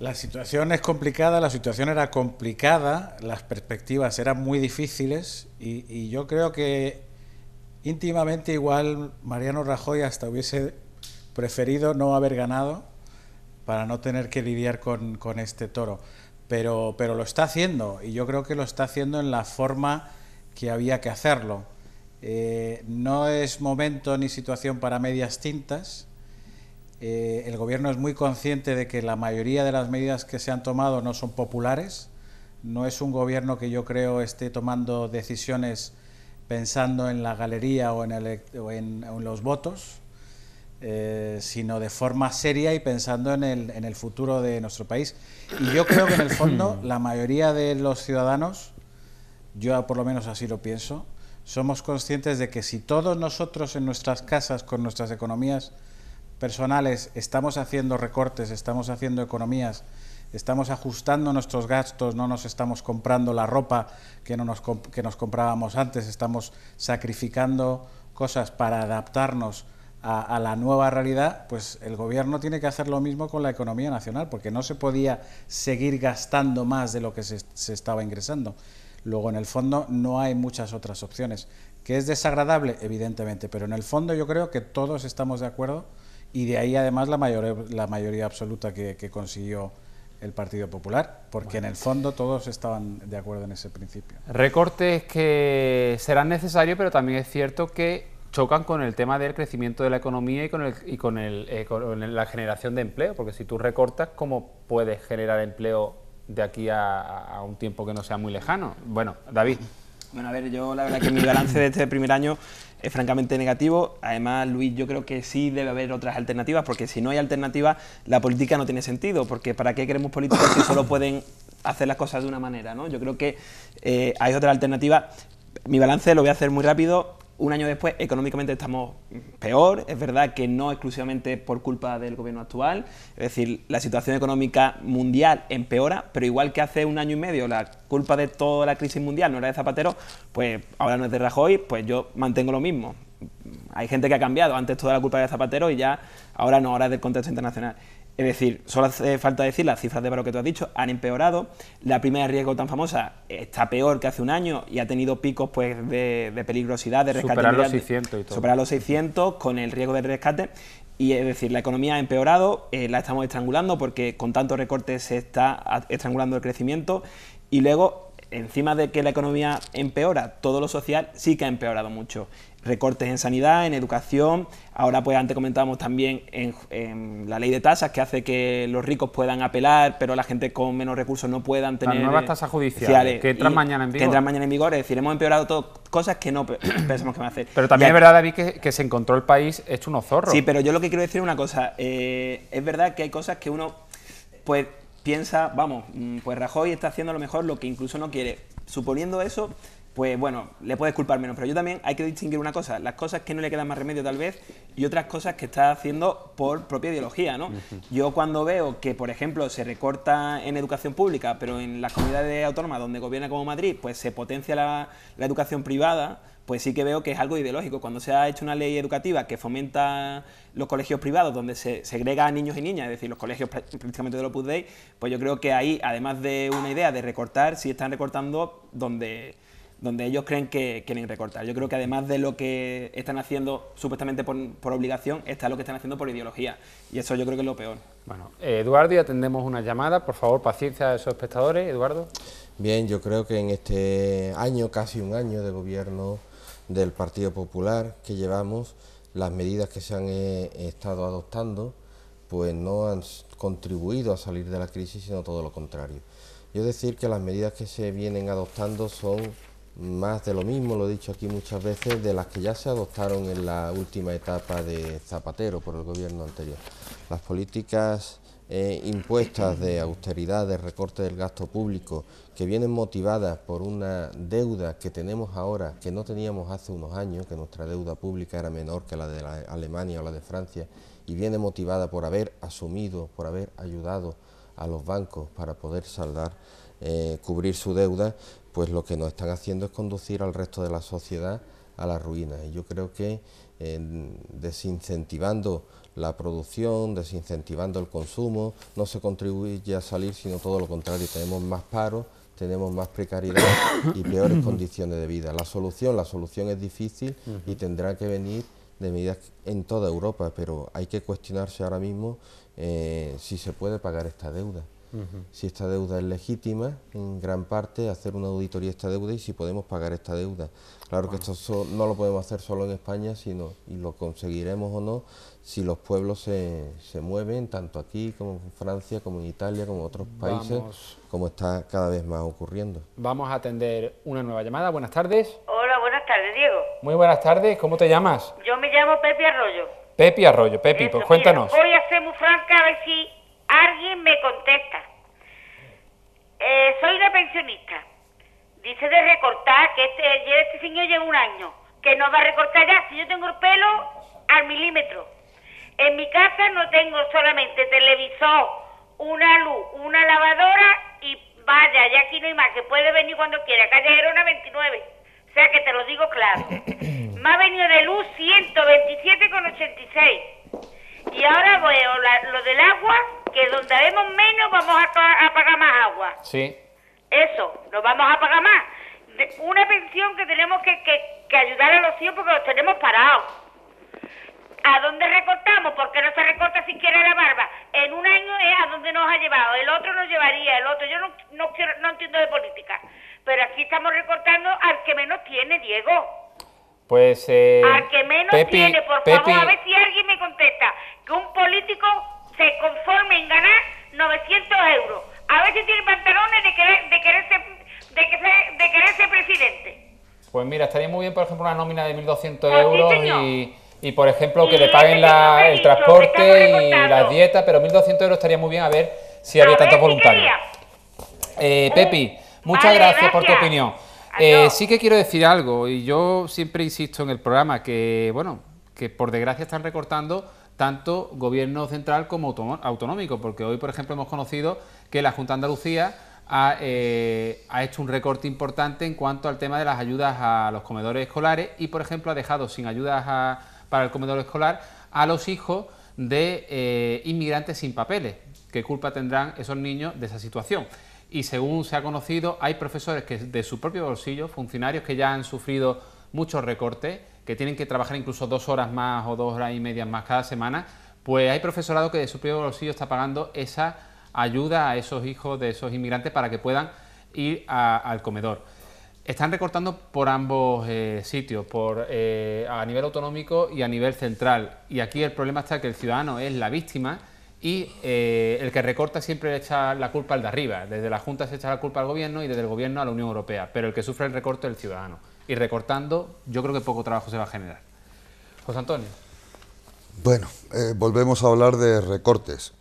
La situación es complicada, la situación era complicada, las perspectivas eran muy difíciles y, yo creo que íntimamente igual Mariano Rajoy hasta hubiese preferido no haber ganado para no tener que lidiar con, este toro. Pero, pero, lo está haciendo y yo creo que lo está haciendo en la forma que había que hacerlo. Eh, no es momento ni situación para medias tintas eh, el Gobierno es muy consciente de que la mayoría de las medidas que se han tomado no son populares. No es un Gobierno que yo creo esté tomando decisiones pensando en la galería o en, los votos, eh, sino de forma seria y pensando en el, en el futuro de nuestro país. Y yo creo que en el fondo la mayoría de los ciudadanos, yo por lo menos así lo pienso, somos conscientes de que si todos nosotros en nuestras casas, con nuestras economías, personales estamos haciendo recortes, estamos haciendo economías, estamos ajustando nuestros gastos, no nos estamos comprando la ropa que, no nos, que nos comprábamos antes, estamos sacrificando cosas para adaptarnos a, la nueva realidad, pues el gobierno tiene que hacer lo mismo con la economía nacional, porque no se podía seguir gastando más de lo que se, se estaba ingresando. Luego, en el fondo, no hay muchas otras opciones. ¿Que es desagradable? Evidentemente, pero en el fondo yo creo que todos estamos de acuerdo y de ahí además la mayoría, la mayoría absoluta que, consiguió el Partido Popular, porque en el fondo todos estaban de acuerdo en ese principio. Recortes que serán necesarios, pero también es cierto que chocan con el tema del crecimiento de la economía y con, el, y con, eh, la generación de empleo, porque si tú recortas, ¿cómo puedes generar empleo de aquí a, a un tiempo que no sea muy lejano? Bueno, David. Bueno, a ver, yo la verdad que mi balance de este primer año es francamente negativo. Además, Luis, yo creo que sí debe haber otras alternativas, porque si no hay alternativas, la política no tiene sentido, porque ¿para qué queremos políticos que solo pueden hacer las cosas de una manera? ¿no? Yo creo que eh, hay otra alternativa... Mi balance lo voy a hacer muy rápido un año después, económicamente estamos peor. Es verdad que no exclusivamente por culpa del gobierno actual. Es decir, la situación económica mundial empeora, pero igual que hace un año y medio la culpa de toda la crisis mundial no era de Zapatero, pues ahora no es de Rajoy, pues yo mantengo lo mismo. Hay gente que ha cambiado. Antes toda la culpa era de Zapatero y ya ahora no, ahora es del contexto internacional. Es decir, solo hace falta decir las cifras de paro que tú has dicho, han empeorado. La primera riesgo tan famosa está peor que hace un año y ha tenido picos pues, de, peligrosidad, de rescate. Superar los 600 y todo. Superar los 600 con el riesgo de rescate. Y es decir, la economía ha empeorado, eh, la estamos estrangulando porque con tantos recortes se está estrangulando el crecimiento. Y luego, encima de que la economía empeora, todo lo social sí que ha empeorado mucho recortes en sanidad, en educación. Ahora, pues antes comentábamos también en, la ley de tasas que hace que los ricos puedan apelar, pero la gente con menos recursos no puedan tener. Las nuevas tasas judiciales que entran mañana en vigor. Que mañana en vigor. Es decir, hemos empeorado cosas que no pensamos que van a hacer. Pero también es verdad, David, que, se encontró el país hecho unos zorros. Sí, pero yo lo que quiero decir es una cosa. Eh, es verdad que hay cosas que uno, pues piensa, vamos, mm, pues Rajoy está haciendo a lo mejor lo que incluso no quiere. Suponiendo eso, pues bueno, le puedes culpar menos. Pero yo también hay que distinguir una cosa, las cosas que no le quedan más remedio tal vez y otras cosas que está haciendo por propia ideología, ¿no? Yo cuando veo que, por ejemplo, se recorta en educación pública, pero en las comunidades autónomas donde gobierna como Madrid, pues se potencia la, la educación privada, pues sí que veo que es algo ideológico. Cuando se ha hecho una ley educativa que fomenta los colegios privados, donde se segrega a niños y niñas, es decir, los colegios prácticamente de los Dei, pues yo creo que ahí, además de una idea de recortar, ...si están recortando donde donde ellos creen que quieren recortar. Yo creo que además de lo que están haciendo supuestamente por, obligación, está lo que están haciendo por ideología. Y eso yo creo que es lo peor. Bueno, eh, Eduardo, y atendemos una llamada. Por favor, paciencia a esos espectadores. Eduardo. Bien, yo creo que en este año, casi un año de gobierno del Partido Popular que llevamos, las medidas que se han eh, estado adoptando, pues no han contribuido a salir de la crisis, sino todo lo contrario. Yo decir que las medidas que se vienen adoptando son más de lo mismo, lo he dicho aquí muchas veces, de las que ya se adoptaron en la última etapa de Zapatero por el gobierno anterior. Las políticas eh, impuestas de austeridad, de recorte del gasto público, que vienen motivadas por una deuda que tenemos ahora, que no teníamos hace unos años, que nuestra deuda pública era menor que la de la Alemania o la de Francia, y viene motivada por haber asumido, por haber ayudado a los bancos para poder saldar, eh, cubrir su deuda, pues lo que nos están haciendo es conducir al resto de la sociedad a la ruina. Y yo creo que desincentivando la producción, desincentivando el consumo, no se contribuye a salir, sino todo lo contrario, tenemos más paro, tenemos más precariedad y peores condiciones de vida. La solución, la solución es difícil y tendrá que venir de medidas en toda Europa, pero hay que cuestionarse ahora mismo eh, si se puede pagar esta deuda si esta deuda es legítima, en gran parte hacer una auditoría a esta deuda y si podemos pagar esta deuda. Claro que esto no lo podemos hacer solo en España, sino y lo conseguiremos o no si los pueblos se, mueven, tanto aquí como en Francia, como en Italia, como en otros países, como está cada vez más ocurriendo. Vamos a atender una nueva llamada. Buenas tardes. Hola, buenas tardes, Diego. Muy buenas tardes, ¿cómo te llamas? Yo me llamo Pepe Arroyo. Pepe Arroyo, Pepi, pues cuéntanos. hoy voy a ser muy franca Alguien me contesta. Eh, soy de pensionista. Dice de recortar, que este, este señor lleva un año, que no va a recortar ya, si yo tengo el pelo al milímetro. En mi casa no tengo solamente televisor, una luz, una lavadora y vaya, ya aquí no hay más, que puede venir cuando quiera, una 29. O sea que te lo digo claro. Me ha venido de luz 127,86. Y ahora veo lo del agua, que donde vemos menos vamos a, pagar más agua. Sí. Eso, nos vamos a pagar más. una pensión que tenemos que, ayudar a los hijos porque los tenemos parados. ¿A dónde recortamos? Porque no se recorta siquiera la barba. En un año es a dónde nos ha llevado. El otro nos llevaría, el otro. Yo no, quiero, no entiendo de política. Pero aquí estamos recortando al que menos tiene, Diego. Pues. Eh, al que menos tiene, por favor, a ver si alguien me contesta. Que un político se conforme en ganar 900 euros. A veces tiene pantalones de querer, de ser, de que de presidente. Pues mira, estaría muy bien, por ejemplo, una nómina de 1.200 pues euros y, por ejemplo, que le paguen la, el transporte y las dietas... pero 1.200 euros estaría muy bien a ver si había tantos voluntarios. Eh, Pepi, eh, muchas gracias, por tu opinión. Eh, sí que quiero decir algo, y yo siempre insisto en el programa que, bueno, que por desgracia están recortando tanto gobierno central como autonómico, porque hoy, por ejemplo, hemos conocido que la Junta de Andalucía eh, ha, hecho un recorte importante en cuanto al tema de las ayudas a los comedores escolares y, por ejemplo, ha dejado sin ayudas para el comedor escolar a los hijos de eh, inmigrantes sin papeles. ¿Qué culpa tendrán esos niños de esa situación? Y según se ha conocido, hay profesores que de su propio bolsillo, funcionarios que ya han sufrido muchos recortes, que tienen que trabajar incluso dos horas más o dos horas y media más cada semana, pues hay profesorado que de su propio bolsillo está pagando esa ayuda a esos hijos de esos inmigrantes para que puedan ir al comedor. Están recortando por ambos eh, sitios, por, eh, a nivel autonómico y a nivel central. Y aquí el problema está que el ciudadano es la víctima y eh, el que recorta siempre le echa la culpa al de arriba. Desde la Junta se echa la culpa al gobierno y desde el gobierno a la Unión Europea. Pero el que sufre el recorte es el ciudadano y recortando, yo creo que poco trabajo se va a generar. José Antonio. Bueno, eh, volvemos a hablar de recortes.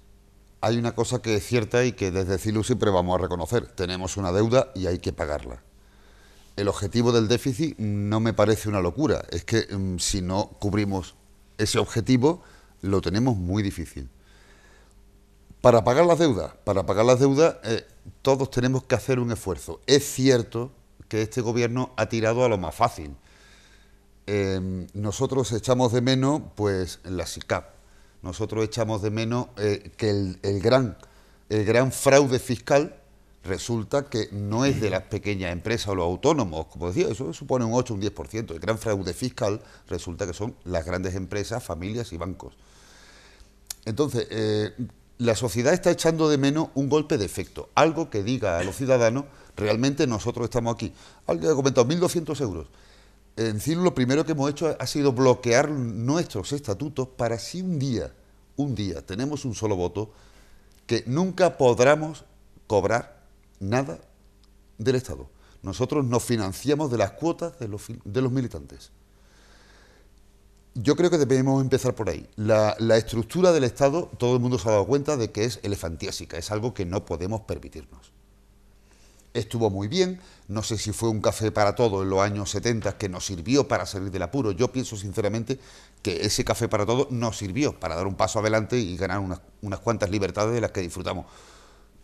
Hay una cosa que es cierta y que desde CILU siempre vamos a reconocer. Tenemos una deuda y hay que pagarla. El objetivo del déficit no me parece una locura. Es que mm, si no cubrimos ese objetivo, lo tenemos muy difícil. Para pagar las deudas, para pagar las deudas, eh, todos tenemos que hacer un esfuerzo. Es cierto que este gobierno ha tirado a lo más fácil. Em, nosotros echamos de menos pues la SICAP, nosotros echamos de menos eh, que el, gran, el gran fraude fiscal resulta que no es de las pequeñas empresas o los autónomos, como decía, eso supone un 8, un 10%, el gran fraude fiscal resulta que son las grandes empresas, familias y bancos. Entonces, eh, la sociedad está echando de menos un golpe de efecto, algo que diga a los ciudadanos realmente nosotros estamos aquí. Alguien ha comentado 1.200 euros. En fin, lo primero que hemos hecho ha sido bloquear nuestros estatutos para si un día, un día, tenemos un solo voto, que nunca podamos cobrar nada del Estado. Nosotros nos financiamos de las cuotas de los, de los militantes. Yo creo que debemos empezar por ahí. La, la, estructura del Estado, todo el mundo se ha dado cuenta de que es elefantiásica, es algo que no podemos permitirnos estuvo muy bien. No sé si fue un café para todos en los años 70 que nos sirvió para salir del apuro. Yo pienso sinceramente que ese café para todos nos sirvió para dar un paso adelante y ganar unas, cuantas libertades de las que disfrutamos.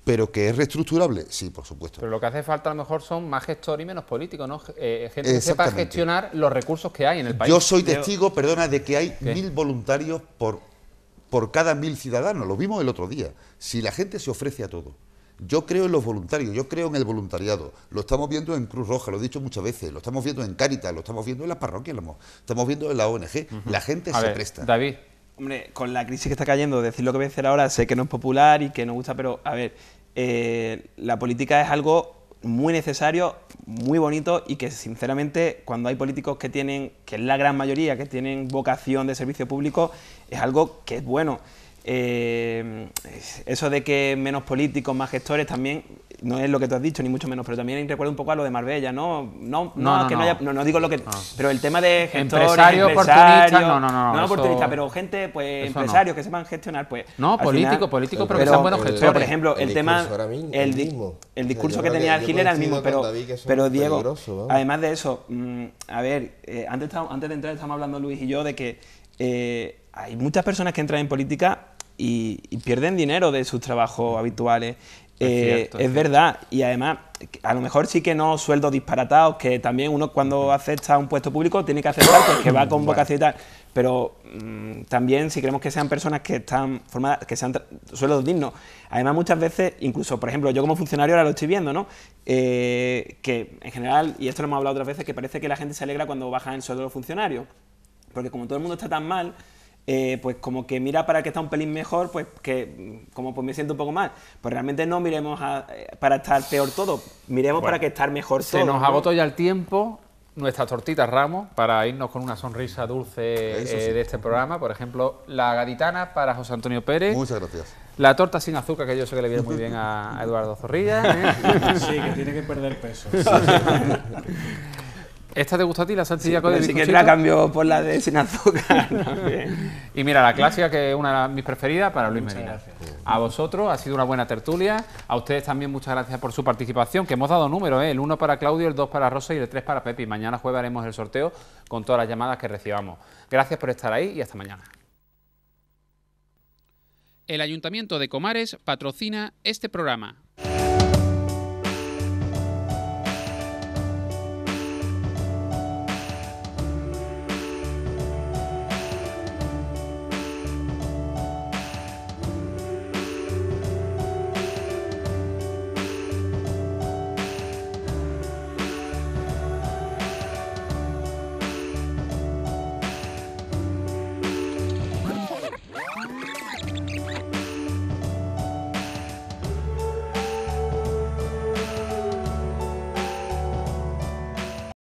Pero que es reestructurable, sí, por supuesto. Pero lo que hace falta a lo mejor son más gestores y menos políticos, ¿no? Eh, eh, gente que sepa gestionar los recursos que hay en el país. Yo soy testigo, perdona, de que hay mil voluntarios por, por cada mil ciudadanos. Lo vimos el otro día. Si la gente se ofrece a todo. Yo creo en los voluntarios, yo creo en el voluntariado. Lo estamos viendo en Cruz Roja, lo he dicho muchas veces, lo estamos viendo en Cáritas, lo estamos viendo en las parroquias, lo estamos viendo en la ONG. La gente se presta. David, Hombre, con la crisis que está cayendo, decir lo que voy a decir ahora sé que no es popular y que no gusta, pero a ver, eh, la política es algo muy necesario, muy bonito y que sinceramente cuando hay políticos que tienen, que es la gran mayoría, que tienen vocación de servicio público, es algo que es bueno. Eh, eso de que menos políticos, más gestores, también no es lo que tú has dicho, ni mucho menos, pero también recuerda un poco a lo de Marbella, ¿no? No, haya, no, digo lo que. Ah. Pero el tema de gestores, empresarios, empresario, no, no, no. No No oportunista, pero gente, pues, empresarios que sepan gestionar, pues. No, político, políticos, pero, que sean buenos gestores. Pero, por ejemplo, el, tema. el, el, discurso que tenía Gil era el mismo, pero, pero Diego, además de eso, mm, a ver, eh, antes, antes de entrar estamos hablando Luis y yo de que. Eh, hay muchas personas que entran en política y, pierden dinero de sus trabajos habituales. Es, eh, verdad, y además, a lo mejor sí que no sueldos disparatados, que también uno cuando acepta un puesto público tiene que aceptar porque va con vocación y tal, pero mm, también si queremos que sean personas que están formadas, que sean sueldos dignos. Además, muchas veces, incluso, por ejemplo, yo como funcionario ahora lo estoy viendo, ¿no? Eh, que en general, y esto lo hemos hablado otras veces, que parece que la gente se alegra cuando bajan el sueldo de los funcionarios, porque como todo el mundo está tan mal, eh, pues como que mira para que está un pelín mejor, pues que mm, como pues me siento un poco mal. Pues realmente no miremos eh, para estar peor todo, miremos para que estar mejor se todo. Se nos agotó ya el tiempo, nuestras tortitas Ramos para irnos con una sonrisa dulce eh, de este programa. Por ejemplo, la gaditana para José Antonio Pérez. Muchas gracias. La torta sin azúcar, que yo sé que le viene muy bien a Eduardo Zorrilla. Sí, que tiene que perder peso. ¿Esta te gusta a ti, la salchicha sí, con Sí que la cambio por la de sin azúcar. y mira, la clásica, que es una de mis preferidas, para Luis A vosotros, ha sido una buena tertulia. A ustedes también muchas gracias por su participación, que hemos dado números, ¿eh? el 1 para Claudio, el 2 para Rosa y el 3 para Pepi. Mañana jueves haremos el sorteo con todas las llamadas que recibamos. Gracias por estar ahí y hasta mañana. El Ayuntamiento de Comares patrocina este programa.